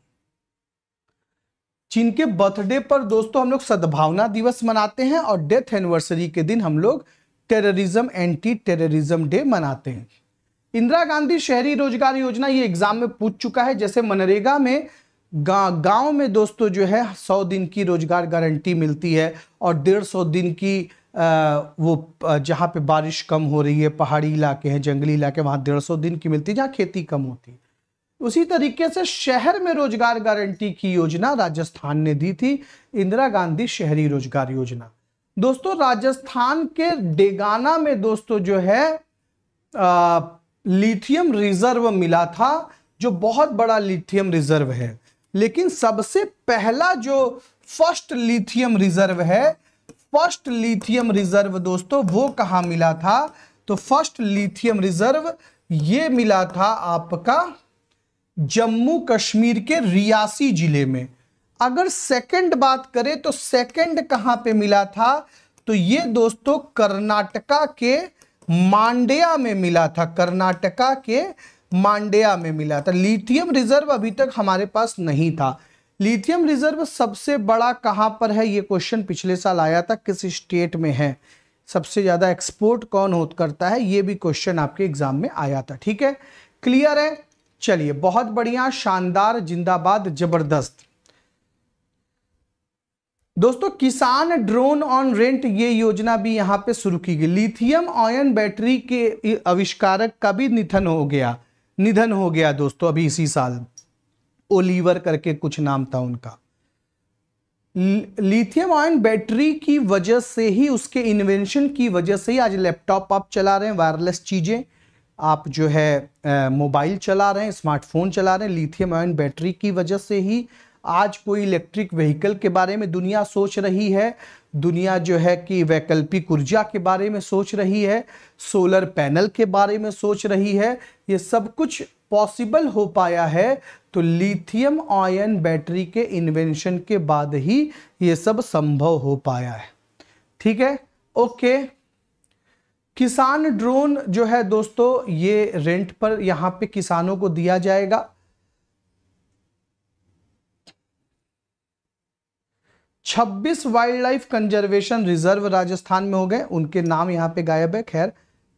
जिनके बर्थडे पर दोस्तों हम लोग सद्भावना दिवस मनाते हैं और डेथ एनिवर्सरी के दिन हम लोग टेररिज्म एंटी टेररिज्म डे मनाते हैं इंदिरा गांधी शहरी रोजगार योजना ये एग्जाम में पूछ चुका है जैसे मनरेगा में गांव गांव में दोस्तों जो है सौ दिन की रोजगार गारंटी मिलती है और डेढ़ सौ दिन की आ, वो जहाँ पे बारिश कम हो रही है पहाड़ी इलाके हैं जंगली इलाके वहाँ डेढ़ सौ दिन की मिलती है जहाँ खेती कम होती है उसी तरीके से शहर में रोजगार गारंटी की योजना राजस्थान ने दी थी इंदिरा गांधी शहरी रोजगार योजना दोस्तों राजस्थान के डेगाना में दोस्तों जो है आ, लिथियम रिजर्व मिला था जो बहुत बड़ा लिथियम रिजर्व है लेकिन सबसे पहला जो फर्स्ट लिथियम रिजर्व है फर्स्ट लिथियम रिजर्व दोस्तों वो कहाँ मिला था तो फर्स्ट लिथियम रिजर्व ये मिला था आपका जम्मू कश्मीर के रियासी जिले में अगर सेकंड बात करें तो सेकंड कहां पे मिला था तो ये दोस्तों कर्नाटका के मांड्या में मिला था कर्नाटका के मांड्या में मिला था लिथियम रिजर्व अभी तक हमारे पास नहीं था लिथियम रिजर्व सबसे बड़ा कहां पर है ये क्वेश्चन पिछले साल आया था किस स्टेट में है सबसे ज़्यादा एक्सपोर्ट कौन होत करता है ये भी क्वेश्चन आपके एग्जाम में आया था ठीक है क्लियर है चलिए बहुत बढ़िया शानदार जिंदाबाद जबरदस्त दोस्तों किसान ड्रोन ऑन रेंट ये योजना भी यहां पे शुरू की गई लिथियम ऑयन बैटरी के आविष्कारक का भी निधन हो गया निधन हो गया दोस्तों अभी इसी साल ओलीवर करके कुछ नाम था उनका लिथियम ऑयन बैटरी की वजह से ही उसके इन्वेंशन की वजह से ही आज लैपटॉप आप चला रहे हैं वायरलेस चीज़ें आप जो है मोबाइल चला रहे हैं स्मार्टफोन चला रहे हैं लिथियम आयन बैटरी की वजह से ही आज कोई इलेक्ट्रिक व्हीकल के बारे में दुनिया सोच रही है दुनिया जो है कि वैकल्पिक ऊर्जा के बारे में सोच रही है सोलर पैनल के बारे में सोच रही है ये सब कुछ पॉसिबल हो पाया है तो लिथियम आयन बैटरी के इन्वेंशन के बाद ही ये सब संभव हो पाया है ठीक है ओके किसान ड्रोन जो है दोस्तों ये रेंट पर यहां पे किसानों को दिया जाएगा छब्बीस wildlife conservation reserve Rajasthan में हो गए उनके नाम यहाँ पे गायब है खैर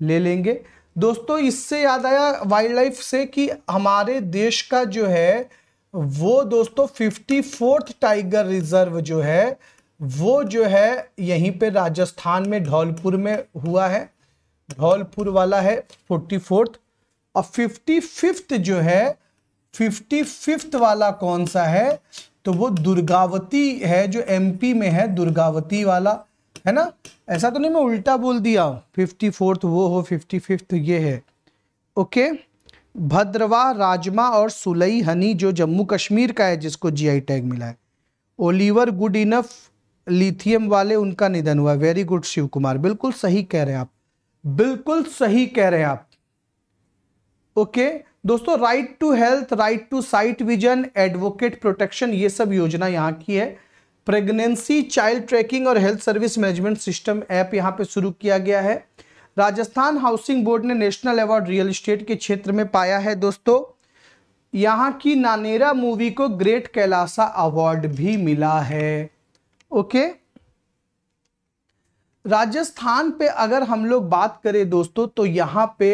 ले लेंगे दोस्तों इससे याद आया वाइल्ड लाइफ से कि हमारे देश का जो है वो दोस्तों फिफ्टी फोर्थ टाइगर रिजर्व जो है वो जो है यहीं पे राजस्थान में ढौलपुर में हुआ है धौलपुर वाला है फोर्टी फोर्थ और फिफ्टी फिफ्थ जो है फिफ्टी फिफ्थ वाला कौन सा है तो वो दुर्गावती है जो एमपी में है दुर्गावती वाला है ना ऐसा तो नहीं मैं उल्टा बोल दिया फिफ्टी फोर्थ वो हो फिफ्टी फिफ्थ ये है ओके भद्रवा राजमा और सुलई हनी जो जम्मू कश्मीर का है जिसको जीआई टैग मिला है ओलीवर गुड इनफ लिथियम वाले उनका निधन हुआ वेरी गुड शिव कुमार बिल्कुल सही कह रहे हैं आप बिल्कुल सही कह रहे हैं आप ओके दोस्तों right to health right to sight vision advocate protection ये सब योजना यहां की है प्रेगनेंसी चाइल्ड ट्रैकिंग और health service management system app यहां पे शुरू किया गया है राजस्थान हाउसिंग बोर्ड ने नेशनल अवार्ड रियल इस्टेट के क्षेत्र में पाया है दोस्तों यहां की नानेरा मूवी को ग्रेट कैलासा अवार्ड भी मिला है ओके okay? राजस्थान पे अगर हम लोग बात करें दोस्तों तो यहाँ पे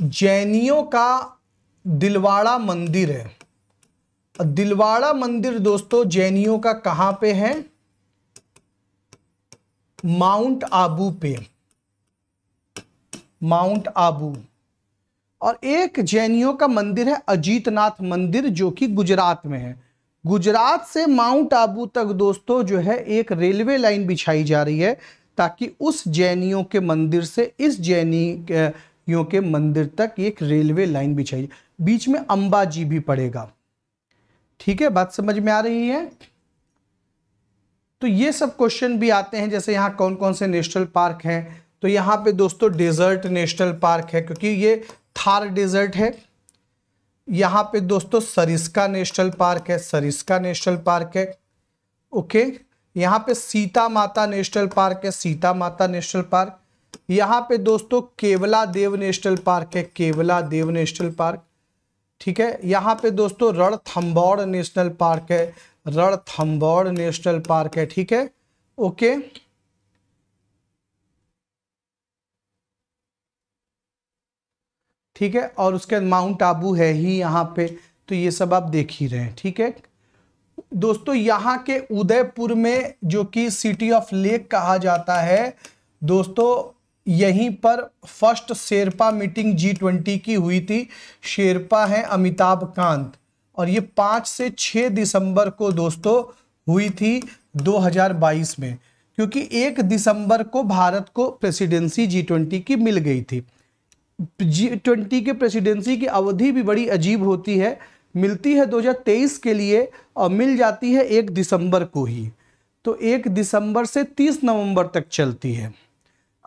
जैनियों का दिलवाड़ा मंदिर है दिलवाड़ा मंदिर दोस्तों जैनियों का कहाँ पे है माउंट आबू पे माउंट आबू और एक जैनियों का मंदिर है अजीतनाथ मंदिर जो कि गुजरात में है गुजरात से माउंट आबू तक दोस्तों जो है एक रेलवे लाइन बिछाई जा रही है ताकि उस जैनियों के मंदिर से इस जैनियों के मंदिर तक एक रेलवे लाइन बिछाई बीच में अंबाजी भी पड़ेगा ठीक है बात समझ में आ रही है तो ये सब क्वेश्चन भी आते हैं जैसे यहाँ कौन कौन से नेशनल पार्क हैं तो यहाँ पे दोस्तों डेजर्ट नेशनल पार्क है क्योंकि ये थार डेजर्ट है यहाँ पे दोस्तों सरिस्का नेशनल पार्क है सरिस्का नेशनल पार्क है ओके यहाँ पे सीता माता नेशनल पार्क है सीता माता नेशनल पार्क यहाँ पे दोस्तों केवला देव नेशनल पार्क है केवला देव नेशनल पार्क ठीक है यहाँ पे दोस्तों रणथम्बौड़ नेशनल पार्क है रणथम्बौड़ नेशनल पार्क है ठीक है ओके ठीक है और उसके बाद माउंट आबू है ही यहाँ पे तो ये सब आप देख ही रहे हैं ठीक है दोस्तों यहाँ के उदयपुर में जो कि सिटी ऑफ लेक कहा जाता है दोस्तों यहीं पर first sherpa meeting G twenty की हुई थी शेरपा है अमिताभ कांत और ये पाँच से छः दिसंबर को दोस्तों हुई थी 2022 में क्योंकि एक दिसंबर को भारत को प्रेसिडेंसी जी ट्वेंटी की मिल गई थी जी ट्वेंटी के प्रेसिडेंसी की अवधि भी बड़ी अजीब होती है मिलती है 2023 के लिए और मिल जाती है एक दिसंबर को ही तो एक दिसंबर से 30 नवंबर तक चलती है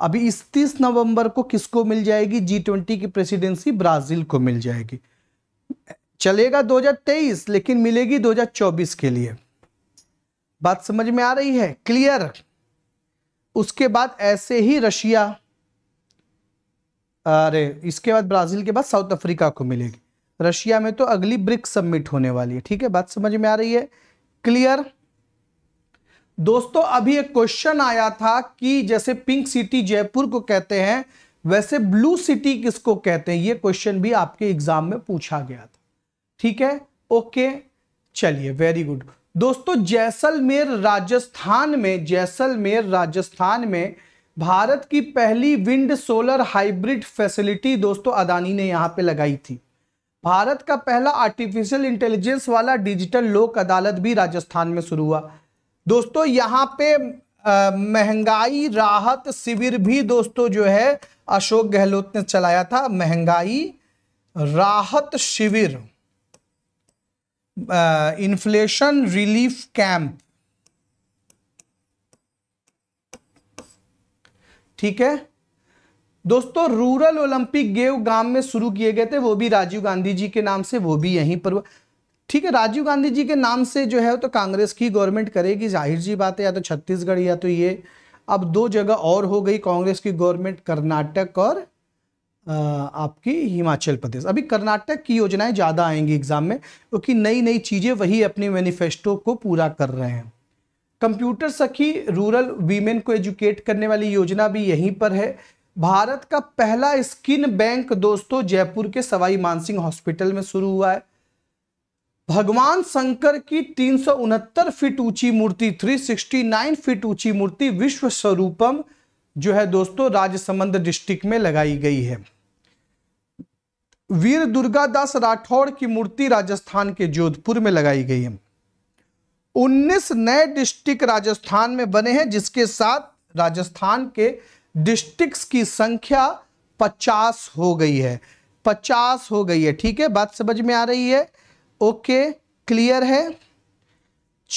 अभी इस 30 नवंबर को किसको मिल जाएगी जी ट्वेंटी की प्रेसिडेंसी ब्राज़ील को मिल जाएगी चलेगा 2023 लेकिन मिलेगी 2024 के लिए बात समझ में आ रही है क्लियर उसके बाद ऐसे ही रशिया अरे इसके बाद ब्राज़ील के बाद साउथ अफ्रीका को मिलेगी रशिया में तो अगली ब्रिक्स सबमिट होने वाली है ठीक है बात समझ में आ रही है क्लियर दोस्तों अभी एक क्वेश्चन आया था कि जैसे पिंक सिटी जयपुर को कहते हैं वैसे ब्लू सिटी किसको कहते हैं ये क्वेश्चन भी आपके एग्जाम में पूछा गया था ठीक है ओके चलिए वेरी गुड दोस्तों जैसलमेर राजस्थान में जैसलमेर राजस्थान में भारत की पहली विंड सोलर हाइब्रिड फैसिलिटी दोस्तों अदानी ने यहाँ पे लगाई थी भारत का पहला आर्टिफिशियल इंटेलिजेंस वाला डिजिटल लोक अदालत भी राजस्थान में शुरू हुआ दोस्तों यहाँ पे महंगाई राहत शिविर भी दोस्तों जो है अशोक गहलोत ने चलाया था महंगाई राहत शिविर इन्फ्लेशन रिलीफ कैंप ठीक है दोस्तों रूरल ओलंपिक गेव गांव में शुरू किए गए थे वो भी राजीव गांधी जी के नाम से वो भी यहीं पर ठीक है राजीव गांधी जी के नाम से जो है तो कांग्रेस की गवर्नमेंट करेगी जाहिर जी बात है या तो छत्तीसगढ़ या तो ये अब दो जगह और हो गई कांग्रेस की गवर्नमेंट कर्नाटक और आपकी हिमाचल प्रदेश अभी कर्नाटक की योजनाएं ज़्यादा आएंगी एग्जाम में क्योंकि नई नई चीज़ें वही अपने मैनिफेस्टो को पूरा कर रहे हैं कंप्यूटर सखी रूरल वीमेन को एजुकेट करने वाली योजना भी यहीं पर है भारत का पहला स्किन बैंक दोस्तों जयपुर के सवाई मानसिंह हॉस्पिटल में शुरू हुआ है भगवान शंकर की तीन फीट ऊंची मूर्ति 369 फीट ऊंची मूर्ति विश्व स्वरूपम जो है दोस्तों राजसमंद डिस्ट्रिक्ट में लगाई गई है वीर दुर्गादास राठौड़ की मूर्ति राजस्थान के जोधपुर में लगाई गई है 19 नए डिस्ट्रिक्ट राजस्थान में बने हैं जिसके साथ राजस्थान के डिस्ट्रिक्ट की संख्या 50 हो गई है 50 हो गई है ठीक है बात समझ में आ रही है ओके क्लियर है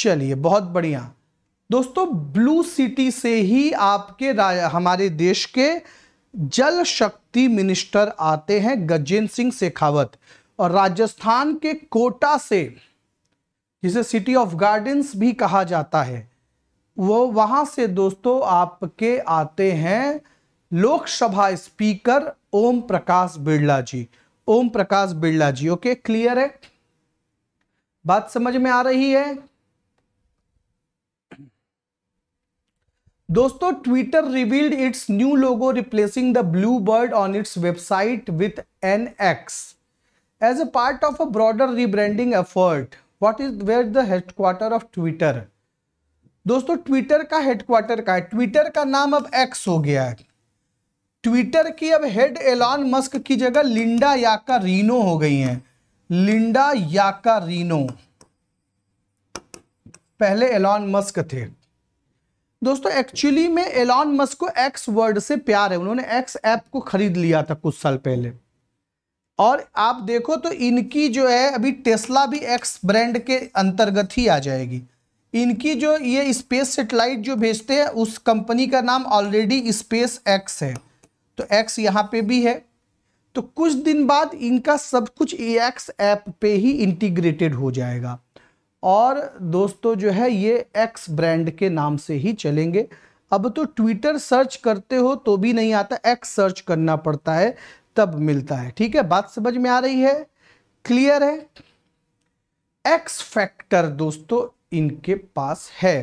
चलिए बहुत बढ़िया दोस्तों ब्लू सिटी से ही आपके हमारे देश के जल शक्ति मिनिस्टर आते हैं गजेंद्र सिंह शेखावत और राजस्थान के कोटा से जिसे सिटी ऑफ गार्डन्स भी कहा जाता है वो वहाँ से दोस्तों आपके आते हैं Lok Sabha speaker Om Prakash Birla ji Om Prakash Birla ji okay clear है बात समझ में आ रही है दोस्तों Twitter revealed its new logo replacing the blue bird on its website with an X as a part of a broader rebranding effort what is where the headquarter of Twitter दोस्तों Twitter का headquarter का है Twitter का नाम अब x हो गया है ट्विटर की अब हेड एलॉन मस्क की जगह लिंडा याका रीनो हो गई हैं लिंडा याका रीनो पहले एलॉन मस्क थे दोस्तों एक्चुअली में एलॉन मस्क को एक्स वर्ड से प्यार है उन्होंने एक्स ऐप को खरीद लिया था कुछ साल पहले और आप देखो तो इनकी जो है अभी टेस्ला भी एक्स ब्रांड के अंतर्गत ही आ जाएगी इनकी जो ये स्पेस सेटेलाइट जो भेजते हैं उस कंपनी का नाम ऑलरेडी स्पेस एक्स है तो एक्स यहाँ पे भी है तो कुछ दिन बाद इनका सब कुछ ए एक्स ऐप पे ही इंटीग्रेटेड हो जाएगा और दोस्तों जो है ये एक्स ब्रांड के नाम से ही चलेंगे अब तो ट्विटर सर्च करते हो तो भी नहीं आता एक्स सर्च करना पड़ता है तब मिलता है ठीक है बात समझ में आ रही है क्लियर है एक्स फैक्टर दोस्तों इनके पास है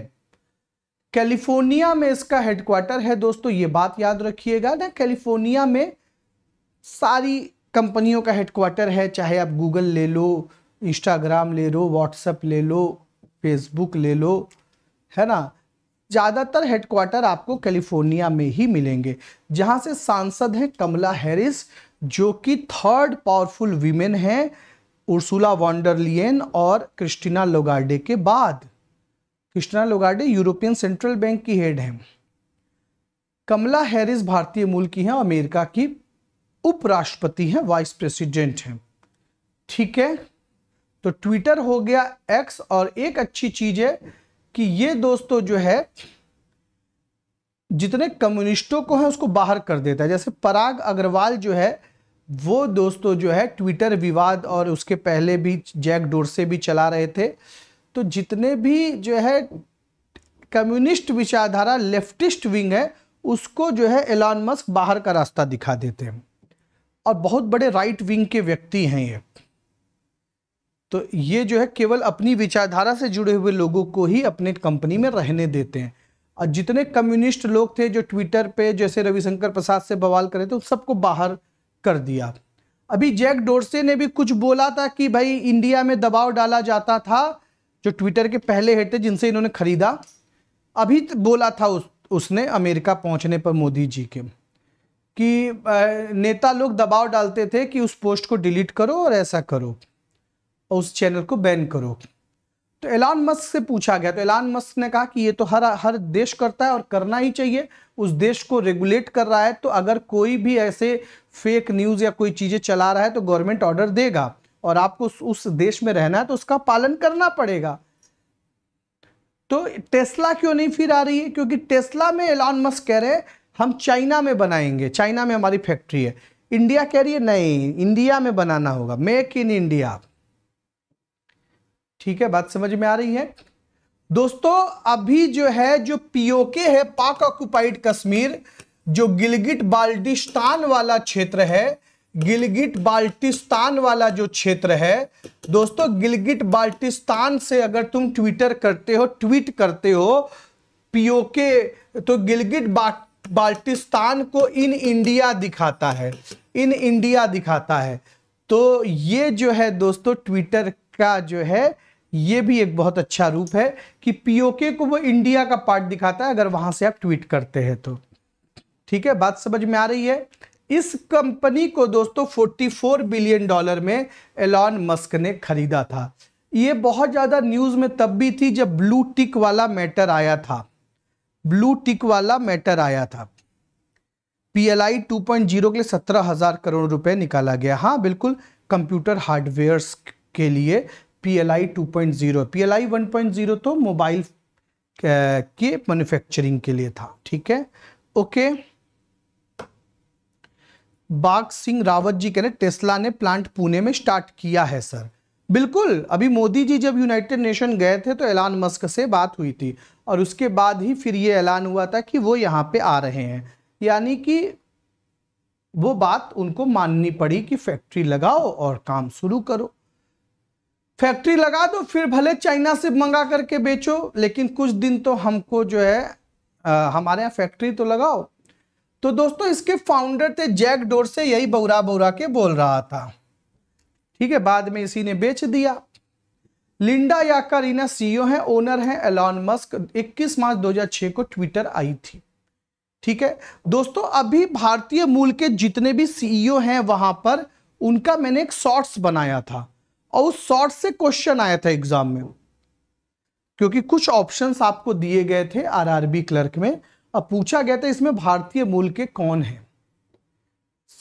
कैलिफोर्निया में इसका हेडक्वार्टर है दोस्तों ये बात याद रखिएगा ना कैलिफोर्निया में सारी कंपनियों का हेडक्वार्टर है चाहे आप गूगल ले लो इंस्टाग्राम ले लो व्हाट्सएप ले लो फेसबुक ले लो है ना ज़्यादातर हेडक्वार्टर आपको कैलिफोर्निया में ही मिलेंगे जहाँ से सांसद हैं कमला हैरिस जो कि थर्ड पावरफुल वीमेन हैं उर्सुला वॉन्डरलियन और क्रिस्टिना लोगार्डे के बाद Christine Lagarde European central bank की हेड हैं कमला हैरिस भारतीय मूल की हैं अमेरिका की उपराष्ट्रपति हैं वाइस प्रेसिडेंट हैं ठीक है तो ट्विटर हो गया एक्स और एक अच्छी चीज़ है कि ये दोस्तों जो है जितने कम्युनिस्टों को है उसको बाहर कर देता है जैसे पराग अग्रवाल जो है वो दोस्तों जो है ट्विटर विवाद और उसके पहले भी जैक से भी चला रहे थे तो जितने भी जो है कम्युनिस्ट विचारधारा लेफ्टिस्ट विंग है उसको जो है एलॉन मस्क बाहर का रास्ता दिखा देते हैं और बहुत बड़े राइट विंग के व्यक्ति हैं ये तो ये जो है केवल अपनी विचारधारा से जुड़े हुए लोगों को ही अपने कंपनी में रहने देते हैं और जितने कम्युनिस्ट लोग थे जो ट्विटर पे जैसे रविशंकर प्रसाद से बवाल करे थे उन सबको बाहर कर दिया अभी जैक डोरसे ने भी कुछ बोला था कि भाई इंडिया में दबाव डाला जाता था जो ट्विटर के पहले हेड थे जिनसे इन्होंने खरीदा अभी बोला था उस उसने अमेरिका पहुंचने पर मोदी जी के कि नेता लोग दबाव डालते थे कि उस पोस्ट को डिलीट करो और ऐसा करो और उस चैनल को बैन करो तो एलान मस्क से पूछा गया तो एलान मस्क ने कहा कि ये तो हर हर देश करता है और करना ही चाहिए उस देश को रेगुलेट कर रहा है तो अगर कोई भी ऐसे फेक न्यूज़ या कोई चीज़ें चला रहा है तो गवर्नमेंट ऑर्डर देगा और आपको उस देश में रहना है तो उसका पालन करना पड़ेगा तो टेस्ला क्यों नहीं फिर आ रही है क्योंकि टेस्ला में एलान मस्क कह रहे हम चाइना में बनाएंगे चाइना में हमारी फैक्ट्री है इंडिया कह रही है नहीं इंडिया में बनाना होगा मेक इन इंडिया ठीक है बात समझ में आ रही है दोस्तों अभी जो है जो पीओके है पाक ऑक्युपाइड कश्मीर जो गिलगिट बाल्टिस्तान वाला क्षेत्र है गिलगिट बाल्टिस्तान वाला जो क्षेत्र है दोस्तों गिलगिट बाल्टिस्तान से अगर तुम ट्विटर करते हो ट्वीट करते हो पीओके तो गिलगिट बाल्टिस्तान को इन इंडिया दिखाता है इन इंडिया दिखाता है तो ये जो है दोस्तों ट्विटर का जो है ये भी एक बहुत अच्छा रूप है कि पीओके को वो इंडिया का पार्ट दिखाता है अगर वहां से आप ट्वीट करते हैं तो ठीक है बात समझ में आ रही है इस कंपनी को दोस्तों 44 बिलियन डॉलर में एलॉन मस्क ने खरीदा था ये बहुत ज़्यादा न्यूज़ में तब भी थी जब ब्लू टिक वाला मैटर आया था ब्लू टिक वाला मैटर आया था पीएलआई 2.0 के लिए सत्रह हजार करोड़ रुपए निकाला गया हाँ बिल्कुल कंप्यूटर हार्डवेयर्स के लिए P L I two point zero P L I one point zero तो मोबाइल के मैन्युफैक्चरिंग के लिए था ठीक है ओके बाग सिंह रावत जी कह रहे टेस्ला ने प्लांट पुणे में स्टार्ट किया है सर बिल्कुल अभी मोदी जी जब यूनाइटेड नेशन गए थे तो एलान मस्क से बात हुई थी और उसके बाद ही फिर ये ऐलान हुआ था कि वो यहाँ पे आ रहे हैं यानी कि वो बात उनको माननी पड़ी कि फैक्ट्री लगाओ और काम शुरू करो फैक्ट्री लगा दो फिर भले चाइना से मंगा करके बेचो लेकिन कुछ दिन तो हमको जो है आ, हमारे यहाँ फैक्ट्री तो लगाओ तो दोस्तों इसके फाउंडर थे जैक डोर से यही बौरा बौरा के बोल रहा था ठीक है बाद में इसी ने बेच दिया लिंडा याकारीना सीईओ हैं ओनर हैं एलॉन मस्क 21 मार्च 2006 को ट्विटर आई थी ठीक है दोस्तों अभी भारतीय मूल के जितने भी सीईओ हैं वहां पर उनका मैंने एक शॉर्ट्स बनाया था और उस शॉर्ट से क्वेश्चन आया था एग्जाम में क्योंकि कुछ ऑप्शंस आपको दिए गए थे आरआरबी क्लर्क में अब पूछा गया था इसमें भारतीय मूल के कौन है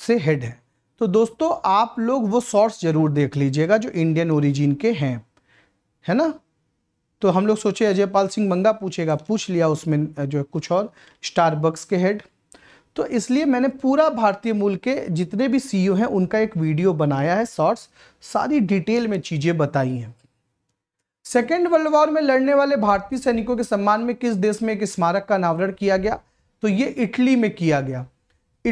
से हेड है तो दोस्तों आप लोग वो शॉर्ट्स जरूर देख लीजिएगा जो इंडियन ओरिजिन के हैं है ना तो हम लोग सोचे अजयपाल सिंह मंगा पूछेगा पूछ लिया उसमें जो कुछ और स्टारबक्स के हेड तो इसलिए मैंने पूरा भारतीय मूल के जितने भी सीईओ e हैं उनका एक वीडियो बनाया है शॉर्ट्स सारी डिटेल में चीज़ें बताई हैं सेकेंड वर्ल्ड वॉर में लड़ने वाले भारतीय सैनिकों के सम्मान में किस देश में एक स्मारक का अनावरण किया गया तो ये इटली में किया गया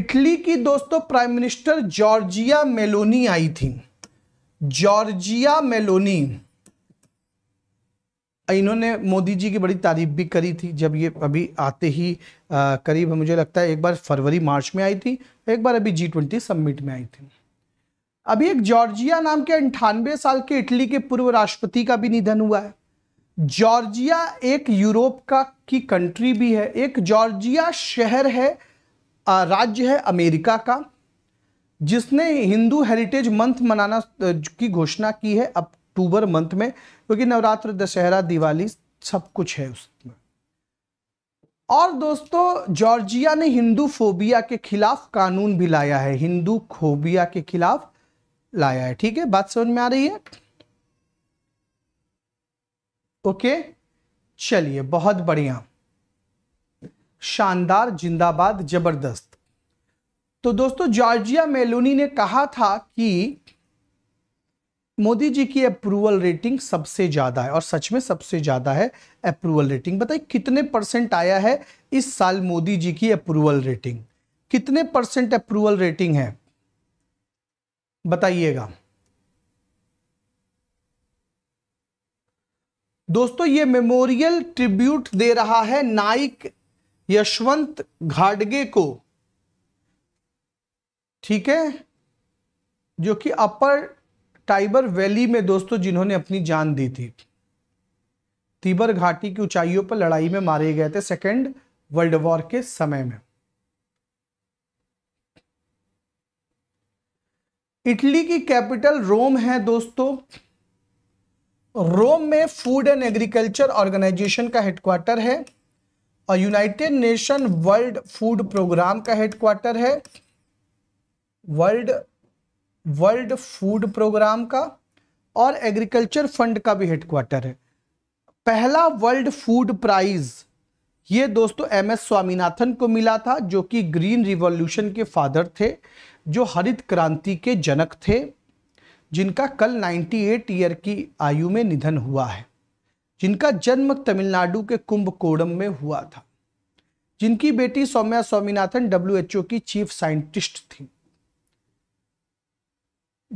इटली की दोस्तों प्राइम मिनिस्टर जॉर्जिया मेलोनी आई थी जॉर्जिया मेलोनी इन्होंने मोदी जी की बड़ी तारीफ भी करी थी जब ये अभी आते ही आ, करीब मुझे लगता है एक बार फरवरी मार्च में आई थी एक बार अभी जी ट्वेंटी सबमिट में आई थी अभी एक जॉर्जिया नाम के अंठानवे साल के इटली के पूर्व राष्ट्रपति का भी निधन हुआ है जॉर्जिया एक यूरोप का की कंट्री भी है एक जॉर्जिया शहर है राज्य है अमेरिका का जिसने हिंदू हेरिटेज मंथ मनाना की घोषणा की है अब अक्टूबर मंथ में क्योंकि तो नवरात्र दशहरा दिवाली सब कुछ है उसमें और दोस्तों जॉर्जिया ने हिंदू फोबिया के खिलाफ कानून भी लाया है हिंदू खोबिया के खिलाफ लाया है ठीक है बात समझ में आ रही है ओके चलिए बहुत बढ़िया शानदार जिंदाबाद जबरदस्त तो दोस्तों जॉर्जिया मेलोनी ने कहा था कि मोदी जी की अप्रूवल रेटिंग सबसे ज़्यादा है और सच में सबसे ज़्यादा है अप्रूवल रेटिंग बताइए कितने परसेंट आया है इस साल मोदी जी की अप्रूवल रेटिंग कितने परसेंट अप्रूवल रेटिंग है बताइएगा दोस्तों ये मेमोरियल ट्रिब्यूट दे रहा है नाइक यशवंत घाटगे को ठीक है जो कि अपर टाइबर वैली में दोस्तों जिन्होंने अपनी जान दी थी तीबर घाटी की ऊंचाइयों पर लड़ाई में मारे गए थे सेकेंड वर्ल्ड वॉर के समय में इटली की कैपिटल रोम है दोस्तों रोम में फूड एंड एग्रीकल्चर ऑर्गेनाइजेशन का हेडक्वार्टर है और united nation world food programme का हेडक्वार्टर है वर्ल्ड वर्ल्ड फूड प्रोग्राम का और एग्रीकल्चर फंड का भी हेडक्वार्टर है पहला वर्ल्ड फूड प्राइज ये दोस्तों एम एस स्वामीनाथन को मिला था जो कि ग्रीन रिवॉल्यूशन के फादर थे जो हरित क्रांति के जनक थे जिनका कल 98 ईयर की आयु में निधन हुआ है जिनका जन्म तमिलनाडु के कुंभकोणम में हुआ था जिनकी बेटी सौम्या स्वामीनाथन डब्ल्यूएचओ की चीफ साइंटिस्ट थी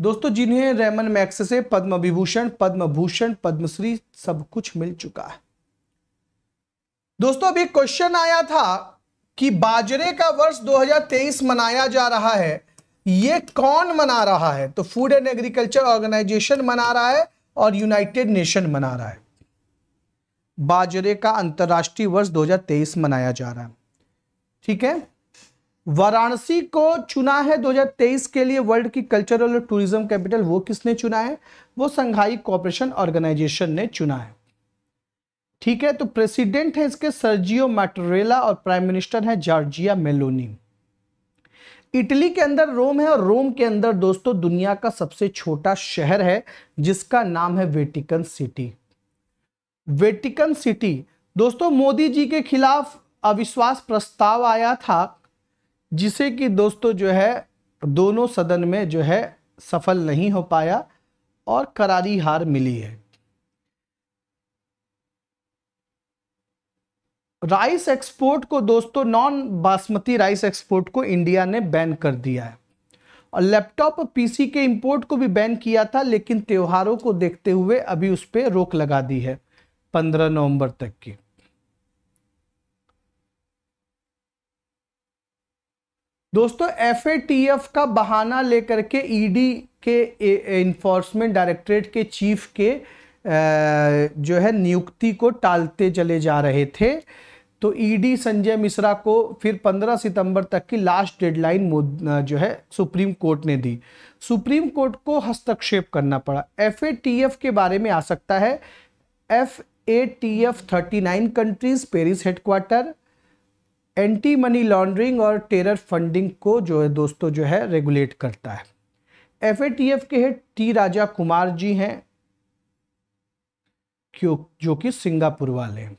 दोस्तों जिन्हें रेमन मैक्स से पद्म विभूषण पद्म भूषण पद्मश्री सब कुछ मिल चुका है दोस्तों अभी क्वेश्चन आया था कि बाजरे का वर्ष 2023 मनाया जा रहा है ये कौन मना रहा है तो फूड एंड एग्रीकल्चर ऑर्गेनाइजेशन मना रहा है और यूनाइटेड नेशन मना रहा है बाजरे का अंतर्राष्ट्रीय वर्ष 2023 मनाया जा रहा है ठीक है वाराणसी को चुना है 2023 के लिए वर्ल्ड की कल्चरल और टूरिज्म कैपिटल वो किसने चुना है वो संघाई कॉपरेशन ऑर्गेनाइजेशन ने चुना है ठीक है तो प्रेसिडेंट है इसके सर्जियो मैटरेला और प्राइम मिनिस्टर है जॉर्जिया मेलोनी इटली के अंदर रोम है और रोम के अंदर दोस्तों दुनिया का सबसे छोटा शहर है जिसका नाम है वेटिकन सिटी वेटिकन सिटी दोस्तों मोदी जी के खिलाफ अविश्वास प्रस्ताव आया था जिसे कि दोस्तों जो है दोनों सदन में जो है सफल नहीं हो पाया और करारी हार मिली है राइस एक्सपोर्ट को दोस्तों नॉन बासमती राइस एक्सपोर्ट को इंडिया ने बैन कर दिया है और लैपटॉप और पीसी के इंपोर्ट को भी बैन किया था लेकिन त्योहारों को देखते हुए अभी उस पर रोक लगा दी है पंद्रह नवंबर तक की दोस्तों एफ का बहाना लेकर के ईडी e के इन्फोर्समेंट डायरेक्टरेट के चीफ के जो है नियुक्ति को टालते चले जा रहे थे तो ईडी e संजय मिश्रा को फिर 15 सितंबर तक की लास्ट डेडलाइन जो है सुप्रीम कोर्ट ने दी सुप्रीम कोर्ट को हस्तक्षेप करना पड़ा एफ के बारे में आ सकता है F A T F thirty nine countries Paris headquarter anti money laundering और टेरर फंडिंग को जो है दोस्तों जो है रेगुलेट करता है एफ के हेड टी राजा कुमार जी हैं क्यों जो कि सिंगापुर वाले हैं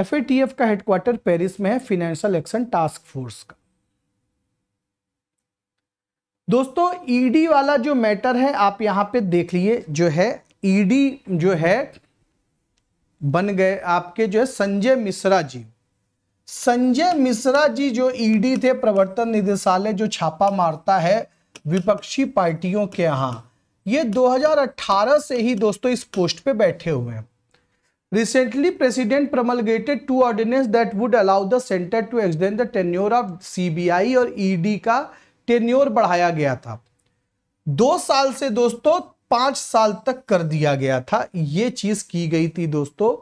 एफ का हेडक्वार्टर पेरिस में है फिनेंशियल एक्शन टास्क फोर्स का दोस्तों ईडी वाला जो मैटर है आप यहां पे देख लिए जो है ईडी जो है बन गए आपके जो है संजय मिश्रा जी संजय मिश्रा जी जो ईडी e थे प्रवर्तन निदेशालय जो छापा मारता है विपक्षी पार्टियों के यहाँ ये 2018 से ही दोस्तों इस पोस्ट पे बैठे हुए हैं recently president promulgated two ordinance that would allow the centre to extend the tenure of CBI और ईडी e का टेन्योर बढ़ाया गया था दो साल से दोस्तों पांच साल तक कर दिया गया था ये चीज की गई थी दोस्तों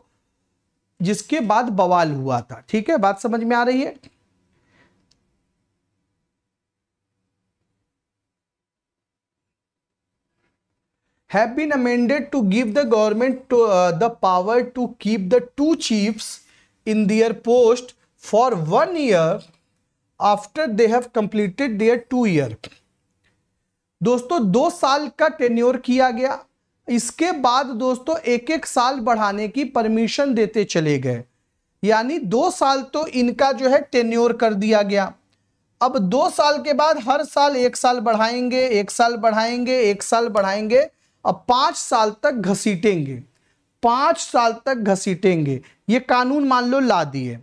जिसके बाद बवाल हुआ था ठीक है बात समझ में आ रही है have been amended to give the government to, uh, the power to keep the two chiefs in their post for one year after they have completed their two year दोस्तों दो साल का टेन्योर किया गया इसके बाद दोस्तों एक एक साल बढ़ाने की परमिशन देते चले गए यानी दो साल तो इनका जो है टेन्योर कर दिया गया अब दो साल के बाद हर साल एक साल बढ़ाएंगे एक साल बढ़ाएंगे एक साल बढ़ाएंगे अब पांच साल तक घसीटेंगे पांच साल तक घसीटेंगे ये कानून मान लो ला दिए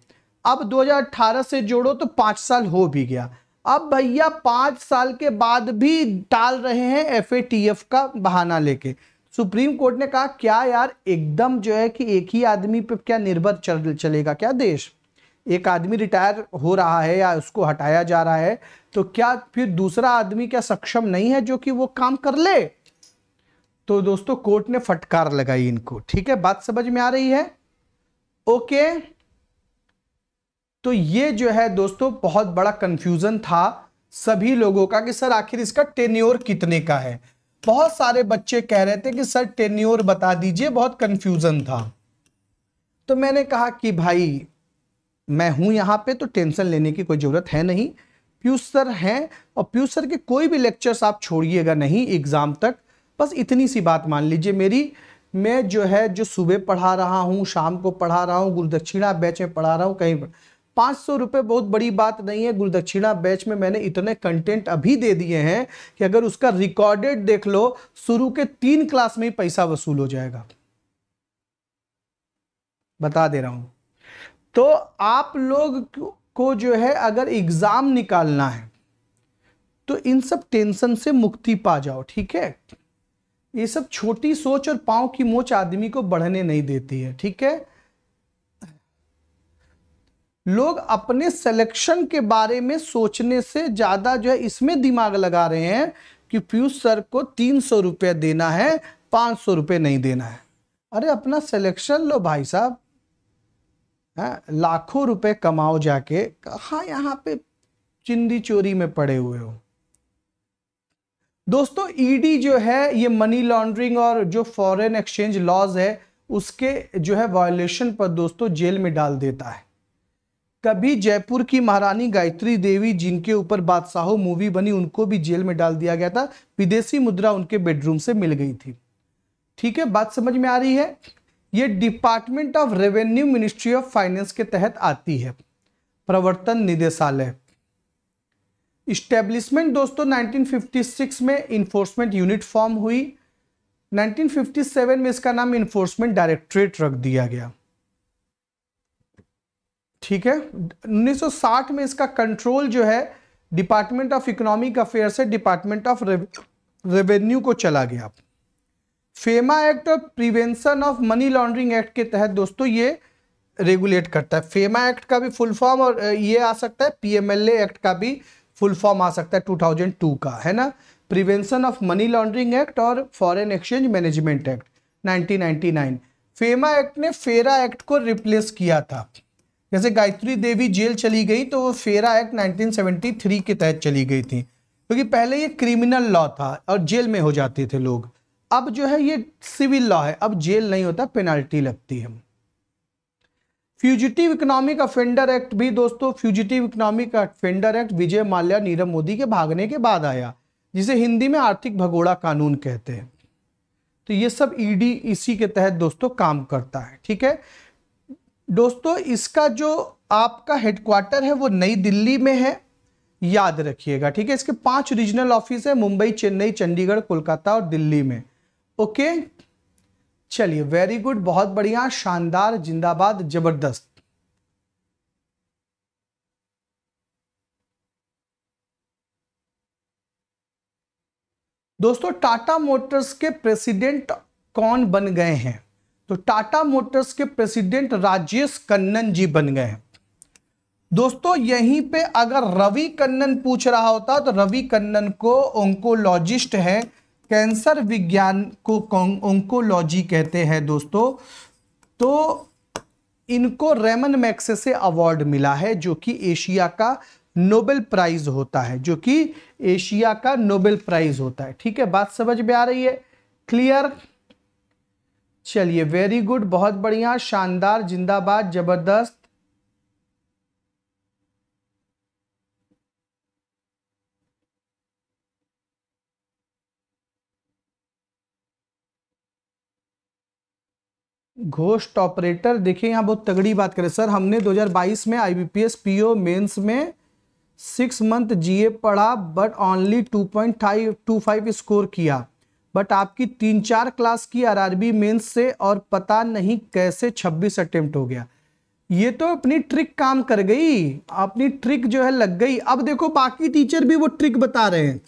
अब 2018 से जोड़ो तो पांच साल हो भी गया अब भैया पांच साल के बाद भी टाल रहे हैं एफ का बहाना लेके सुप्रीम कोर्ट ने कहा क्या यार एकदम जो है कि एक ही आदमी पे क्या निर्भर चल चलेगा क्या देश एक आदमी रिटायर हो रहा है या उसको हटाया जा रहा है तो क्या फिर दूसरा आदमी क्या सक्षम नहीं है जो कि वो काम कर ले तो दोस्तों कोर्ट ने फटकार लगाई इनको ठीक है बात समझ में आ रही है ओके तो ये जो है दोस्तों बहुत बड़ा कंफ्यूजन था सभी लोगों का कि सर आखिर इसका टेन्योर कितने का है बहुत सारे बच्चे कह रहे थे कि सर टेन्योर बता दीजिए बहुत कंफ्यूजन था तो मैंने कहा कि भाई मैं हूं यहाँ पे तो टेंशन लेने की कोई ज़रूरत है नहीं पीयूष सर हैं और पीयूष सर के कोई भी लेक्चर्स आप छोड़िएगा नहीं एग्ज़ाम तक बस इतनी सी बात मान लीजिए मेरी मैं जो है जो सुबह पढ़ा रहा हूँ शाम को पढ़ा रहा हूँ गुरुदक्षिणा बैच में पढ़ा रहा हूँ कहीं पर पाँच सौ रुपये बहुत बड़ी बात नहीं है गुरुदक्षिणा बैच में मैंने इतने कंटेंट अभी दे दिए हैं कि अगर उसका रिकॉर्डेड देख लो शुरू के तीन क्लास में ही पैसा वसूल हो जाएगा बता दे रहा हूँ तो आप लोग को जो है अगर एग्ज़ाम निकालना है तो इन सब टेंशन से मुक्ति पा जाओ ठीक है ये सब छोटी सोच और पाँव की मोच आदमी को बढ़ने नहीं देती है ठीक है लोग अपने सिलेक्शन के बारे में सोचने से ज़्यादा जो है इसमें दिमाग लगा रहे हैं कि पीयूष सर को तीन सौ रुपये देना है पाँच सौ रुपये नहीं देना है अरे अपना सिलेक्शन लो भाई साहब है हाँ, लाखों रुपए कमाओ जाके कहा यहाँ पे चिंदी चोरी में पड़े हुए हो दोस्तों ईडी e जो है ये मनी लॉन्ड्रिंग और जो फॉरेन एक्सचेंज लॉज है उसके जो है वायोलेशन पर दोस्तों जेल में डाल देता है कभी जयपुर की महारानी गायत्री देवी जिनके ऊपर बादशाहो मूवी बनी उनको भी जेल में डाल दिया गया था विदेशी मुद्रा उनके बेडरूम से मिल गई थी ठीक है बात समझ में आ रही है ये department of revenue ministry of finance के तहत आती है प्रवर्तन निदेशालय इस्टेब्लिशमेंट दोस्तों 1956 में इन्फोर्समेंट यूनिट फॉर्म हुई 1957 में इसका नाम इन्फोर्समेंट डायरेक्टरेट रख दिया गया ठीक है 1960 में इसका कंट्रोल जो है डिपार्टमेंट ऑफ इकोनॉमिक अफेयर से डिपार्टमेंट ऑफ रेवेन्यू को चला गया फेमा एक्ट और prevention of money laundering act के तहत दोस्तों ये रेगुलेट करता है फेमा एक्ट का भी फुल फॉर्म और ये आ सकता है पीएमएलए एक्ट का भी फुल फॉर्म आ सकता है 2002 का है ना prevention of money laundering act और foreign exchange management act 1999 FEMA act ने फेरा एक्ट को रिप्लेस किया था जैसे गायत्री देवी जेल चली गई तो वो फेरा एक्ट 1973 के तहत चली गई थी क्योंकि तो पहले ये क्रिमिनल लॉ था और जेल में हो जाते थे लोग अब जो है ये सिविल लॉ है अब जेल नहीं होता पेनाल्टी लगती है फ्यूजिटिव इकोनॉमिक अफेंडर एक्ट भी दोस्तों fugitive economic offender act Vijay Mallya Nirav Modi के भागने के बाद आया जिसे हिंदी में आर्थिक भगोड़ा कानून कहते हैं तो ये सब ईडी इसी के तहत दोस्तों काम करता है ठीक है दोस्तों इसका जो आपका हेडक्वार्टर है वो नई दिल्ली में है याद रखिएगा ठीक है इसके पांच रीजनल ऑफिस है मुंबई चेन्नई चंडीगढ़ कोलकाता और दिल्ली में ओके चलिए वेरी गुड बहुत बढ़िया शानदार जिंदाबाद जबरदस्त दोस्तों टाटा मोटर्स के प्रेसिडेंट कौन बन गए हैं तो टाटा मोटर्स के प्रेसिडेंट राजेश कन्नन जी बन गए हैं दोस्तों यहीं पे अगर रवि कन्नन पूछ रहा होता तो रवि कन्नन को ओंकोलॉजिस्ट है कैंसर विज्ञान को ओंकोलॉजी कहते हैं दोस्तों तो इनको रेमन मैक्से से अवार्ड मिला है जो कि एशिया का नोबेल प्राइज होता है जो कि एशिया का नोबेल प्राइज होता है ठीक है बात समझ में आ रही है क्लियर चलिए वेरी गुड बहुत बढ़िया शानदार जिंदाबाद जबरदस्त घोष्ट ऑपरेटर देखिए यहां बहुत तगड़ी बात करें सर हमने 2022 में आईबीपीएस पीओ मेंस में सिक्स मंथ जीए पढ़ा बट ओनली फाइव स्कोर किया बट आपकी तीन चार क्लास की आरआरबी मेंस से और पता नहीं कैसे 26 अटेम्प्ट हो गया ये तो अपनी ट्रिक काम कर गई अपनी ट्रिक जो है लग गई अब देखो बाकी टीचर भी वो ट्रिक बता रहे हैं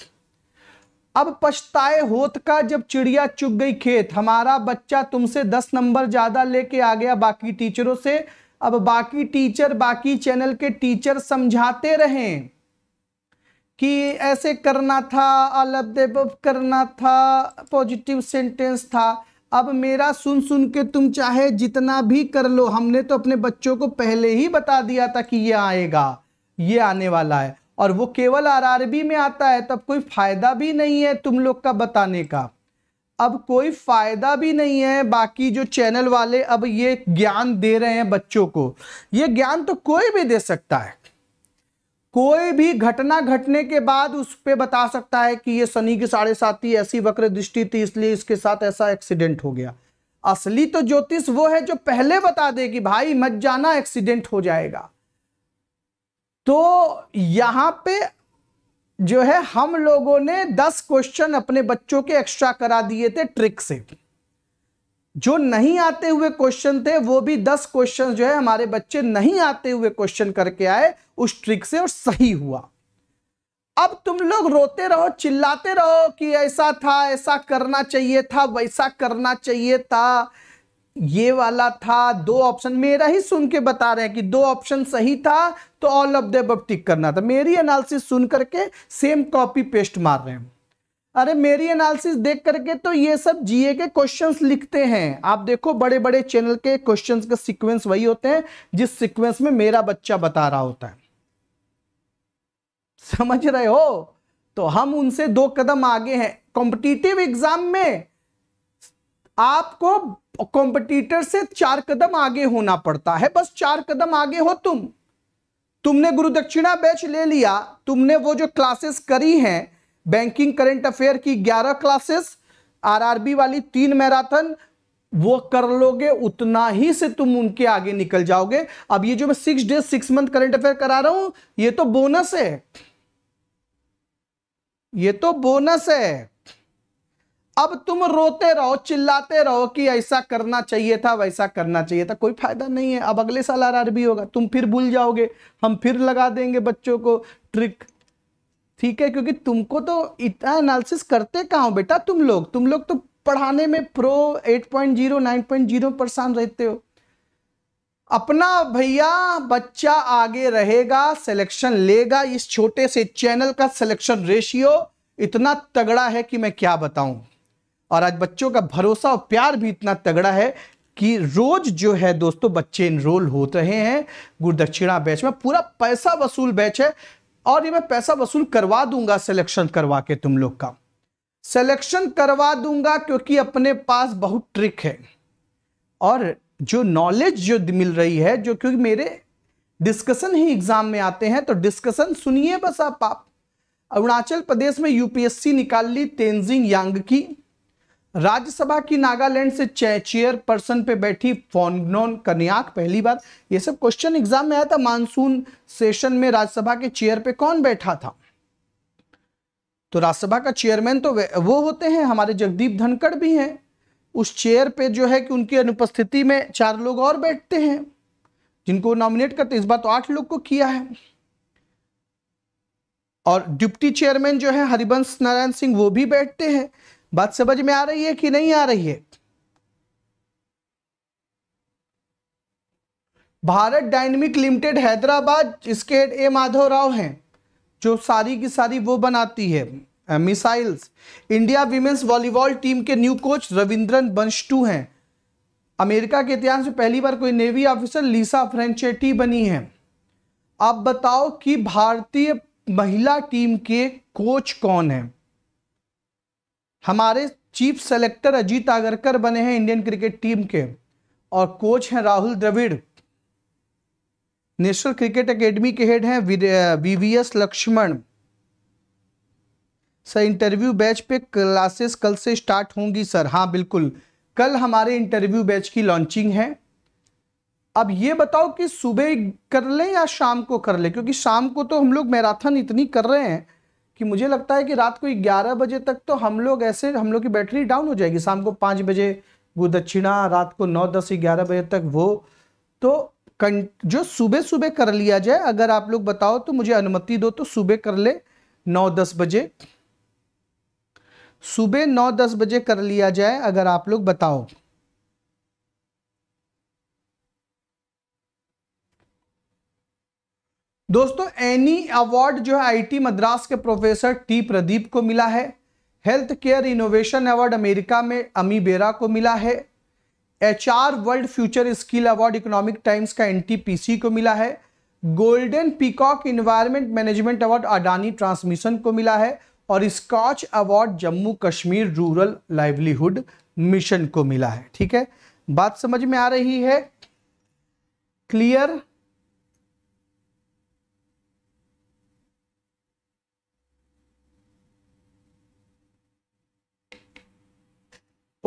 अब पछताए होत का जब चिड़िया चुग गई खेत हमारा बच्चा तुमसे दस नंबर ज्यादा लेके आ गया बाकी टीचरों से अब बाकी टीचर बाकी चैनल के टीचर समझाते रहें कि ऐसे करना था अलब अलबदेब करना था पॉजिटिव सेंटेंस था अब मेरा सुन सुन के तुम चाहे जितना भी कर लो हमने तो अपने बच्चों को पहले ही बता दिया था कि ये आएगा ये आने वाला है और वो केवल आरआरबी में आता है तब कोई फ़ायदा भी नहीं है तुम लोग का बताने का अब कोई फ़ायदा भी नहीं है बाकी जो चैनल वाले अब ये ज्ञान दे रहे हैं बच्चों को ये ज्ञान तो कोई भी दे सकता है कोई भी घटना घटने के बाद उस पर बता सकता है कि ये शनि की साढ़े साथी ऐसी वक्र दृष्टि थी इसलिए इसके साथ ऐसा एक्सीडेंट हो गया असली तो ज्योतिष वो है जो पहले बता दे कि भाई मत जाना एक्सीडेंट हो जाएगा तो यहां पे जो है हम लोगों ने दस क्वेश्चन अपने बच्चों के एक्स्ट्रा करा दिए थे ट्रिक से जो नहीं आते हुए क्वेश्चन थे वो भी दस क्वेश्चन जो है हमारे बच्चे नहीं आते हुए क्वेश्चन करके आए उस ट्रिक से और सही हुआ अब तुम लोग रोते रहो चिल्लाते रहो कि ऐसा था ऐसा करना चाहिए था वैसा करना चाहिए था ये वाला था दो ऑप्शन मेरा ही सुन के बता रहे हैं कि दो ऑप्शन सही था तो ऑल ऑफ देब टिक करना था मेरी एनालिसिस सुन करके सेम कॉपी पेस्ट मार रहे हैं अरे मेरी एनालिसिस देख करके तो ये सब जीए के क्वेश्चंस लिखते हैं आप देखो बड़े बड़े चैनल के क्वेश्चंस के सीक्वेंस वही होते हैं जिस सीक्वेंस में मेरा बच्चा बता रहा होता है समझ रहे हो तो हम उनसे दो कदम आगे हैं कॉम्पिटिटिव एग्जाम में आपको कॉम्पिटिटर से चार कदम आगे होना पड़ता है बस चार कदम आगे हो तुम तुमने गुरुदक्षिणा बैच ले लिया तुमने वो जो क्लासेस करी हैं बैंकिंग करंट अफेयर की ग्यारह क्लासेस आरआरबी वाली तीन मैराथन वो कर लोगे उतना ही से तुम उनके आगे निकल जाओगे अब ये जो मैं six days six month current affair करा रहा हूं ये तो बोनस है ये तो बोनस है अब तुम रोते रहो चिल्लाते रहो कि ऐसा करना चाहिए था वैसा करना चाहिए था कोई फायदा नहीं है अब अगले साल आरआरबी होगा तुम फिर भूल जाओगे हम फिर लगा देंगे बच्चों को ट्रिक ठीक है क्योंकि तुमको तो इतना एनालिसिस करते कहाँ हो बेटा तुम लोग तुम लोग तो पढ़ाने में प्रो 8.0 9.0 परेशान रहते हो अपना भैया बच्चा आगे रहेगा सिलेक्शन लेगा इस छोटे से चैनल का सिलेक्शन रेशियो इतना तगड़ा है कि मैं क्या बताऊं और आज बच्चों का भरोसा और प्यार भी इतना तगड़ा है कि रोज जो है दोस्तों बच्चे इनरोल होते रहे हैं गुरुदक्षिणा बैच में पूरा पैसा वसूल बैच है और ये मैं पैसा वसूल करवा दूंगा सिलेक्शन करवा के तुम लोग का सिलेक्शन करवा दूंगा क्योंकि अपने पास बहुत ट्रिक है और जो नॉलेज जो मिल रही है जो क्योंकि मेरे डिस्कशन ही एग्जाम में आते हैं तो डिस्कशन सुनिए बस आप आप अरुणाचल प्रदेश में यूपीएससी निकाल ली तेंजिंग यांग की राज्यसभा की नागालैंड से चेयरपर्सन पे बैठी फोनोन कन्याक पहली बार ये सब क्वेश्चन एग्जाम में आया था मानसून सेशन में राज्यसभा के चेयर पे कौन बैठा था तो राज्यसभा का चेयरमैन तो वो होते हैं हमारे जगदीप धनखड़ भी हैं उस चेयर पे जो है कि उनकी अनुपस्थिति में चार लोग और बैठते हैं जिनको नॉमिनेट करते इस बार तो आठ लोग को किया है और डिप्टी चेयरमैन जो है हरिवंश नारायण सिंह वो भी बैठते हैं बात समझ में आ रही है कि नहीं आ रही है भारत डायनेमिक लिमिटेड हैदराबाद इसके हेड ए माधव राव हैं जो सारी की सारी वो बनाती है missiles India women's volleyball team के न्यू कोच रविंद्रन बंशटू हैं अमेरिका के इतिहास में पहली बार कोई नेवी ऑफिसर लीसा फ्रेंचेटी बनी है आप बताओ कि भारतीय महिला टीम के कोच कौन हैं हमारे चीफ सेलेक्टर अजीत आगरकर बने हैं इंडियन क्रिकेट टीम के और कोच हैं Rahul Dravid national cricket academy के हेड हैं VVS Laxman sir interview batch पे क्लासेस कल से स्टार्ट होंगी सर हाँ बिल्कुल कल हमारे इंटरव्यू बैच की लॉन्चिंग है अब ये बताओ कि सुबह कर लें या शाम को कर लें क्योंकि शाम को तो हम लोग मैराथन इतनी कर रहे हैं कि मुझे लगता है कि रात को ग्यारह बजे तक तो हम लोग ऐसे हम लोग की बैटरी डाउन हो जाएगी शाम को पाँच बजे वो दक्षिणा रात को नौ दस ग्यारह बजे तक वो तो जो सुबह सुबह कर लिया जाए अगर आप लोग बताओ तो मुझे अनुमति दो तो सुबह कर ले नौ दस बजे सुबह नौ दस बजे कर लिया जाए अगर आप लोग बताओ दोस्तों एनी अवार्ड जो है आईटी मद्रास के प्रोफेसर टी प्रदीप को मिला है health care innovation award America में अमी बेरा को मिला है HR world future skill award economic times का एनटीपीसी को मिला है golden peacock environment management award Adani transmission को मिला है और Skoch award Jammu Kashmir rural livelihood mission को मिला है ठीक है बात समझ में आ रही है clear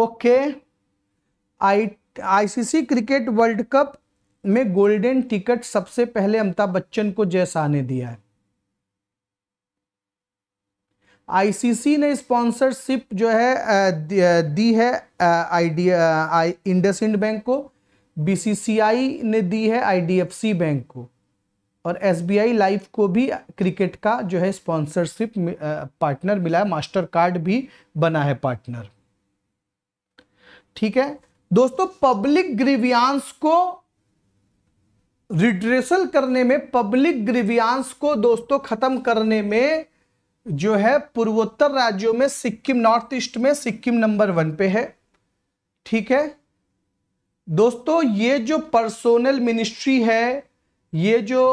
okay I ICC cricket world cup में गोल्डन टिकट सबसे पहले अमिताभ बच्चन को जय शाह ने दिया है आईसीसी ने स्पॉन्सरशिप जो है दी है आईडिया इंडसइंड बैंक को बीसीसीआई ने दी है आईडीएफसी बैंक को और एसबीआई लाइफ को भी क्रिकेट का जो है स्पॉन्सरशिप पार्टनर मिला है मास्टर कार्ड भी बना है पार्टनर ठीक है दोस्तों पब्लिक ग्रीवियांस को रिड्रेसल करने में पब्लिक ग्रीवियांस को दोस्तों खत्म करने में जो है पूर्वोत्तर राज्यों में सिक्किम नॉर्थ ईस्ट में सिक्किम नंबर वन पे है ठीक है दोस्तों ये जो पर्सोनल मिनिस्ट्री है ये जो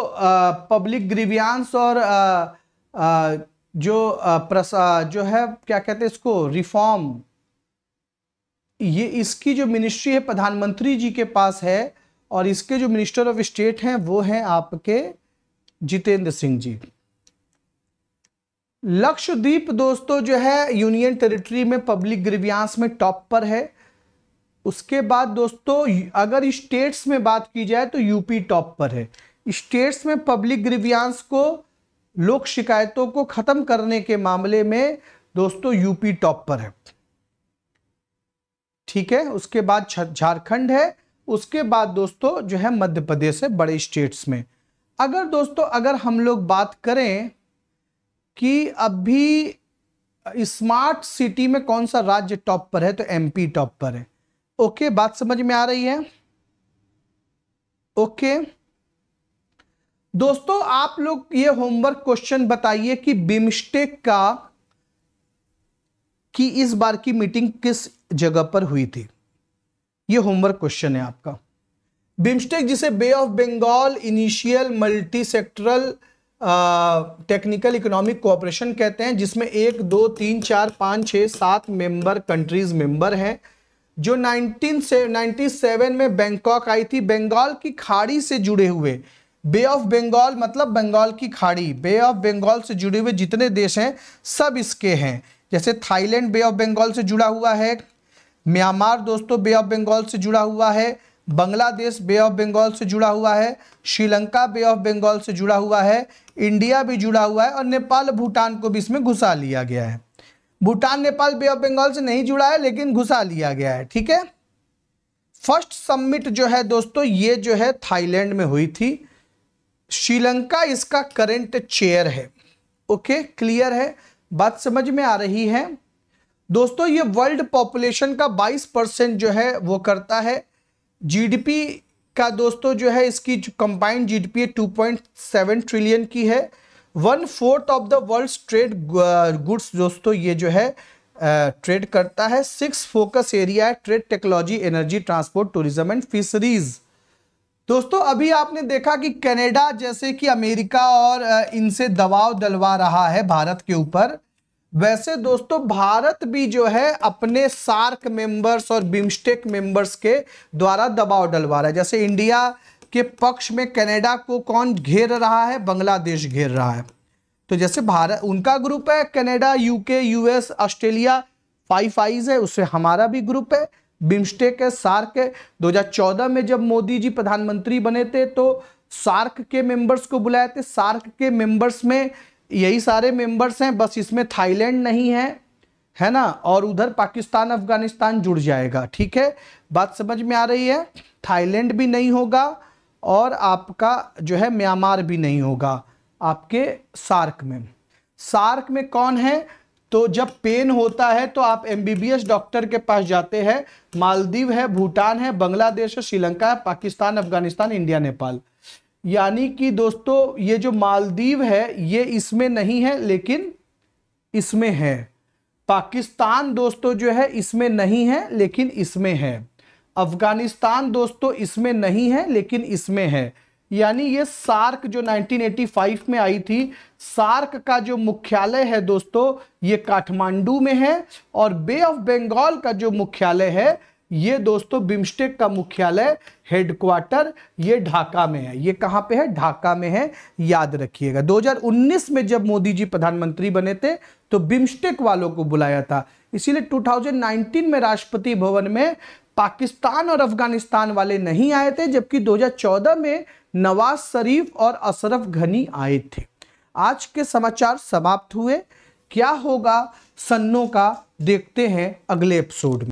पब्लिक ग्रीवियांस और आ, आ, जो प्रसा जो है क्या कहते हैं इसको रिफॉर्म ये इसकी जो मिनिस्ट्री है प्रधानमंत्री जी के पास है और इसके जो मिनिस्टर ऑफ स्टेट हैं वो हैं आपके जितेंद्र सिंह जी लक्षद्वीप दोस्तों जो है यूनियन टेरिटरी में पब्लिक ग्रीवियांस में टॉप पर है उसके बाद दोस्तों अगर स्टेट्स में बात की जाए तो यूपी टॉप पर है स्टेट्स में पब्लिक ग्रीवियांस को लोक शिकायतों को ख़त्म करने के मामले में दोस्तों यूपी टॉप पर है ठीक है उसके बाद झारखंड है उसके बाद दोस्तों जो है मध्य प्रदेश है बड़े स्टेट्स में अगर दोस्तों अगर हम लोग बात करें कि अभी स्मार्ट सिटी में कौन सा राज्य टॉप पर है तो एमपी टॉप पर है ओके बात समझ में आ रही है ओके दोस्तों आप लोग ये होमवर्क क्वेश्चन बताइए कि बिमस्टेक का कि इस बार की मीटिंग किस जगह पर हुई थी ये होमवर्क क्वेश्चन है आपका बिम्स्टेक जिसे बे ऑफ बंगाल इनिशियल multi sectoral technical economic cooperation कहते हैं जिसमें एक दो तीन चार पाँच छः सात मेंबर कंट्रीज मेंबर हैं जो 19 से 97 में बैंकॉक आई थी बंगाल की खाड़ी से जुड़े हुए बे ऑफ बंगाल मतलब बंगाल की खाड़ी बे ऑफ बंगाल से जुड़े हुए जितने देश हैं सब इसके हैं जैसे थाईलैंड बे ऑफ बंगाल से जुड़ा हुआ है म्यांमार दोस्तों बे ऑफ बंगाल से जुड़ा हुआ है बांग्लादेश बे ऑफ बंगाल से जुड़ा हुआ है श्रीलंका बे ऑफ बंगाल से जुड़ा हुआ है इंडिया भी जुड़ा हुआ है और नेपाल भूटान को भी इसमें घुसा लिया गया है भूटान नेपाल बे ऑफ बंगाल से नहीं जुड़ा है लेकिन घुसा लिया गया है ठीक है फर्स्ट समिट जो है दोस्तों ये जो है थाईलैंड में हुई थी श्रीलंका इसका करंट चेयर है ओके क्लियर है बात समझ में आ रही है दोस्तों ये वर्ल्ड पॉपुलेशन का 22 परसेंट जो है वो करता है जीडीपी का दोस्तों जो है इसकी कंबाइंड जीडीपी 2.7 ट्रिलियन की है one fourth of the world trade goods दोस्तों ये जो है ट्रेड uh, करता है सिक्स फोकस एरिया है trade technology energy transport tourism and fisheries दोस्तों अभी आपने देखा कि कनाडा जैसे कि अमेरिका और इनसे दबाव डलवा रहा है भारत के ऊपर वैसे दोस्तों भारत भी जो है अपने सार्क मेंबर्स और बिम्स्टेक मेंबर्स के द्वारा दबाव डलवा रहा है जैसे इंडिया के पक्ष में कनाडा को कौन घेर रहा है बांग्लादेश घेर रहा है तो जैसे भारत उनका ग्रुप है Canada UK US Australia five eyes है उससे हमारा भी ग्रुप है बिम्स्टेक है सार्क है दो में जब मोदी जी प्रधानमंत्री बने थे तो सार्क के मेंबर्स को बुलाए थे सार्क के मेंबर्स में यही सारे मेंबर्स हैं बस इसमें थाईलैंड नहीं है है ना और उधर पाकिस्तान अफगानिस्तान जुड़ जाएगा ठीक है बात समझ में आ रही है थाईलैंड भी नहीं होगा और आपका जो है म्यांमार भी नहीं होगा आपके सार्क में सार्क में कौन है तो जब पेन होता है तो आप एमबीबीएस डॉक्टर के पास जाते हैं मालदीव है भूटान है बांग्लादेश है श्रीलंका है पाकिस्तान अफगानिस्तान इंडिया नेपाल यानी कि दोस्तों ये जो मालदीव है ये इसमें नहीं है लेकिन इसमें है पाकिस्तान दोस्तों जो है इसमें नहीं है लेकिन इसमें है अफगानिस्तान दोस्तों इसमें नहीं है लेकिन इसमें है यानी ये सार्क जो 1985 में आई थी सार्क का जो मुख्यालय है दोस्तों ये काठमांडू में है और बे ऑफ बंगाल का जो मुख्यालय है ये दोस्तों बिम्स्टेक का मुख्यालय हेडक्वार्टर ये ढाका में है ये कहाँ पे है ढाका में है याद रखिएगा 2019 में जब मोदी जी प्रधानमंत्री बने थे तो बिम्स्टेक वालों को बुलाया था इसीलिए 2019 में राष्ट्रपति भवन में पाकिस्तान और अफगानिस्तान वाले नहीं आए थे जबकि 2014 में नवाज शरीफ और अशरफ घनी आए थे आज के समाचार समाप्त हुए क्या होगा सन्नों का देखते हैं अगले एपिसोड में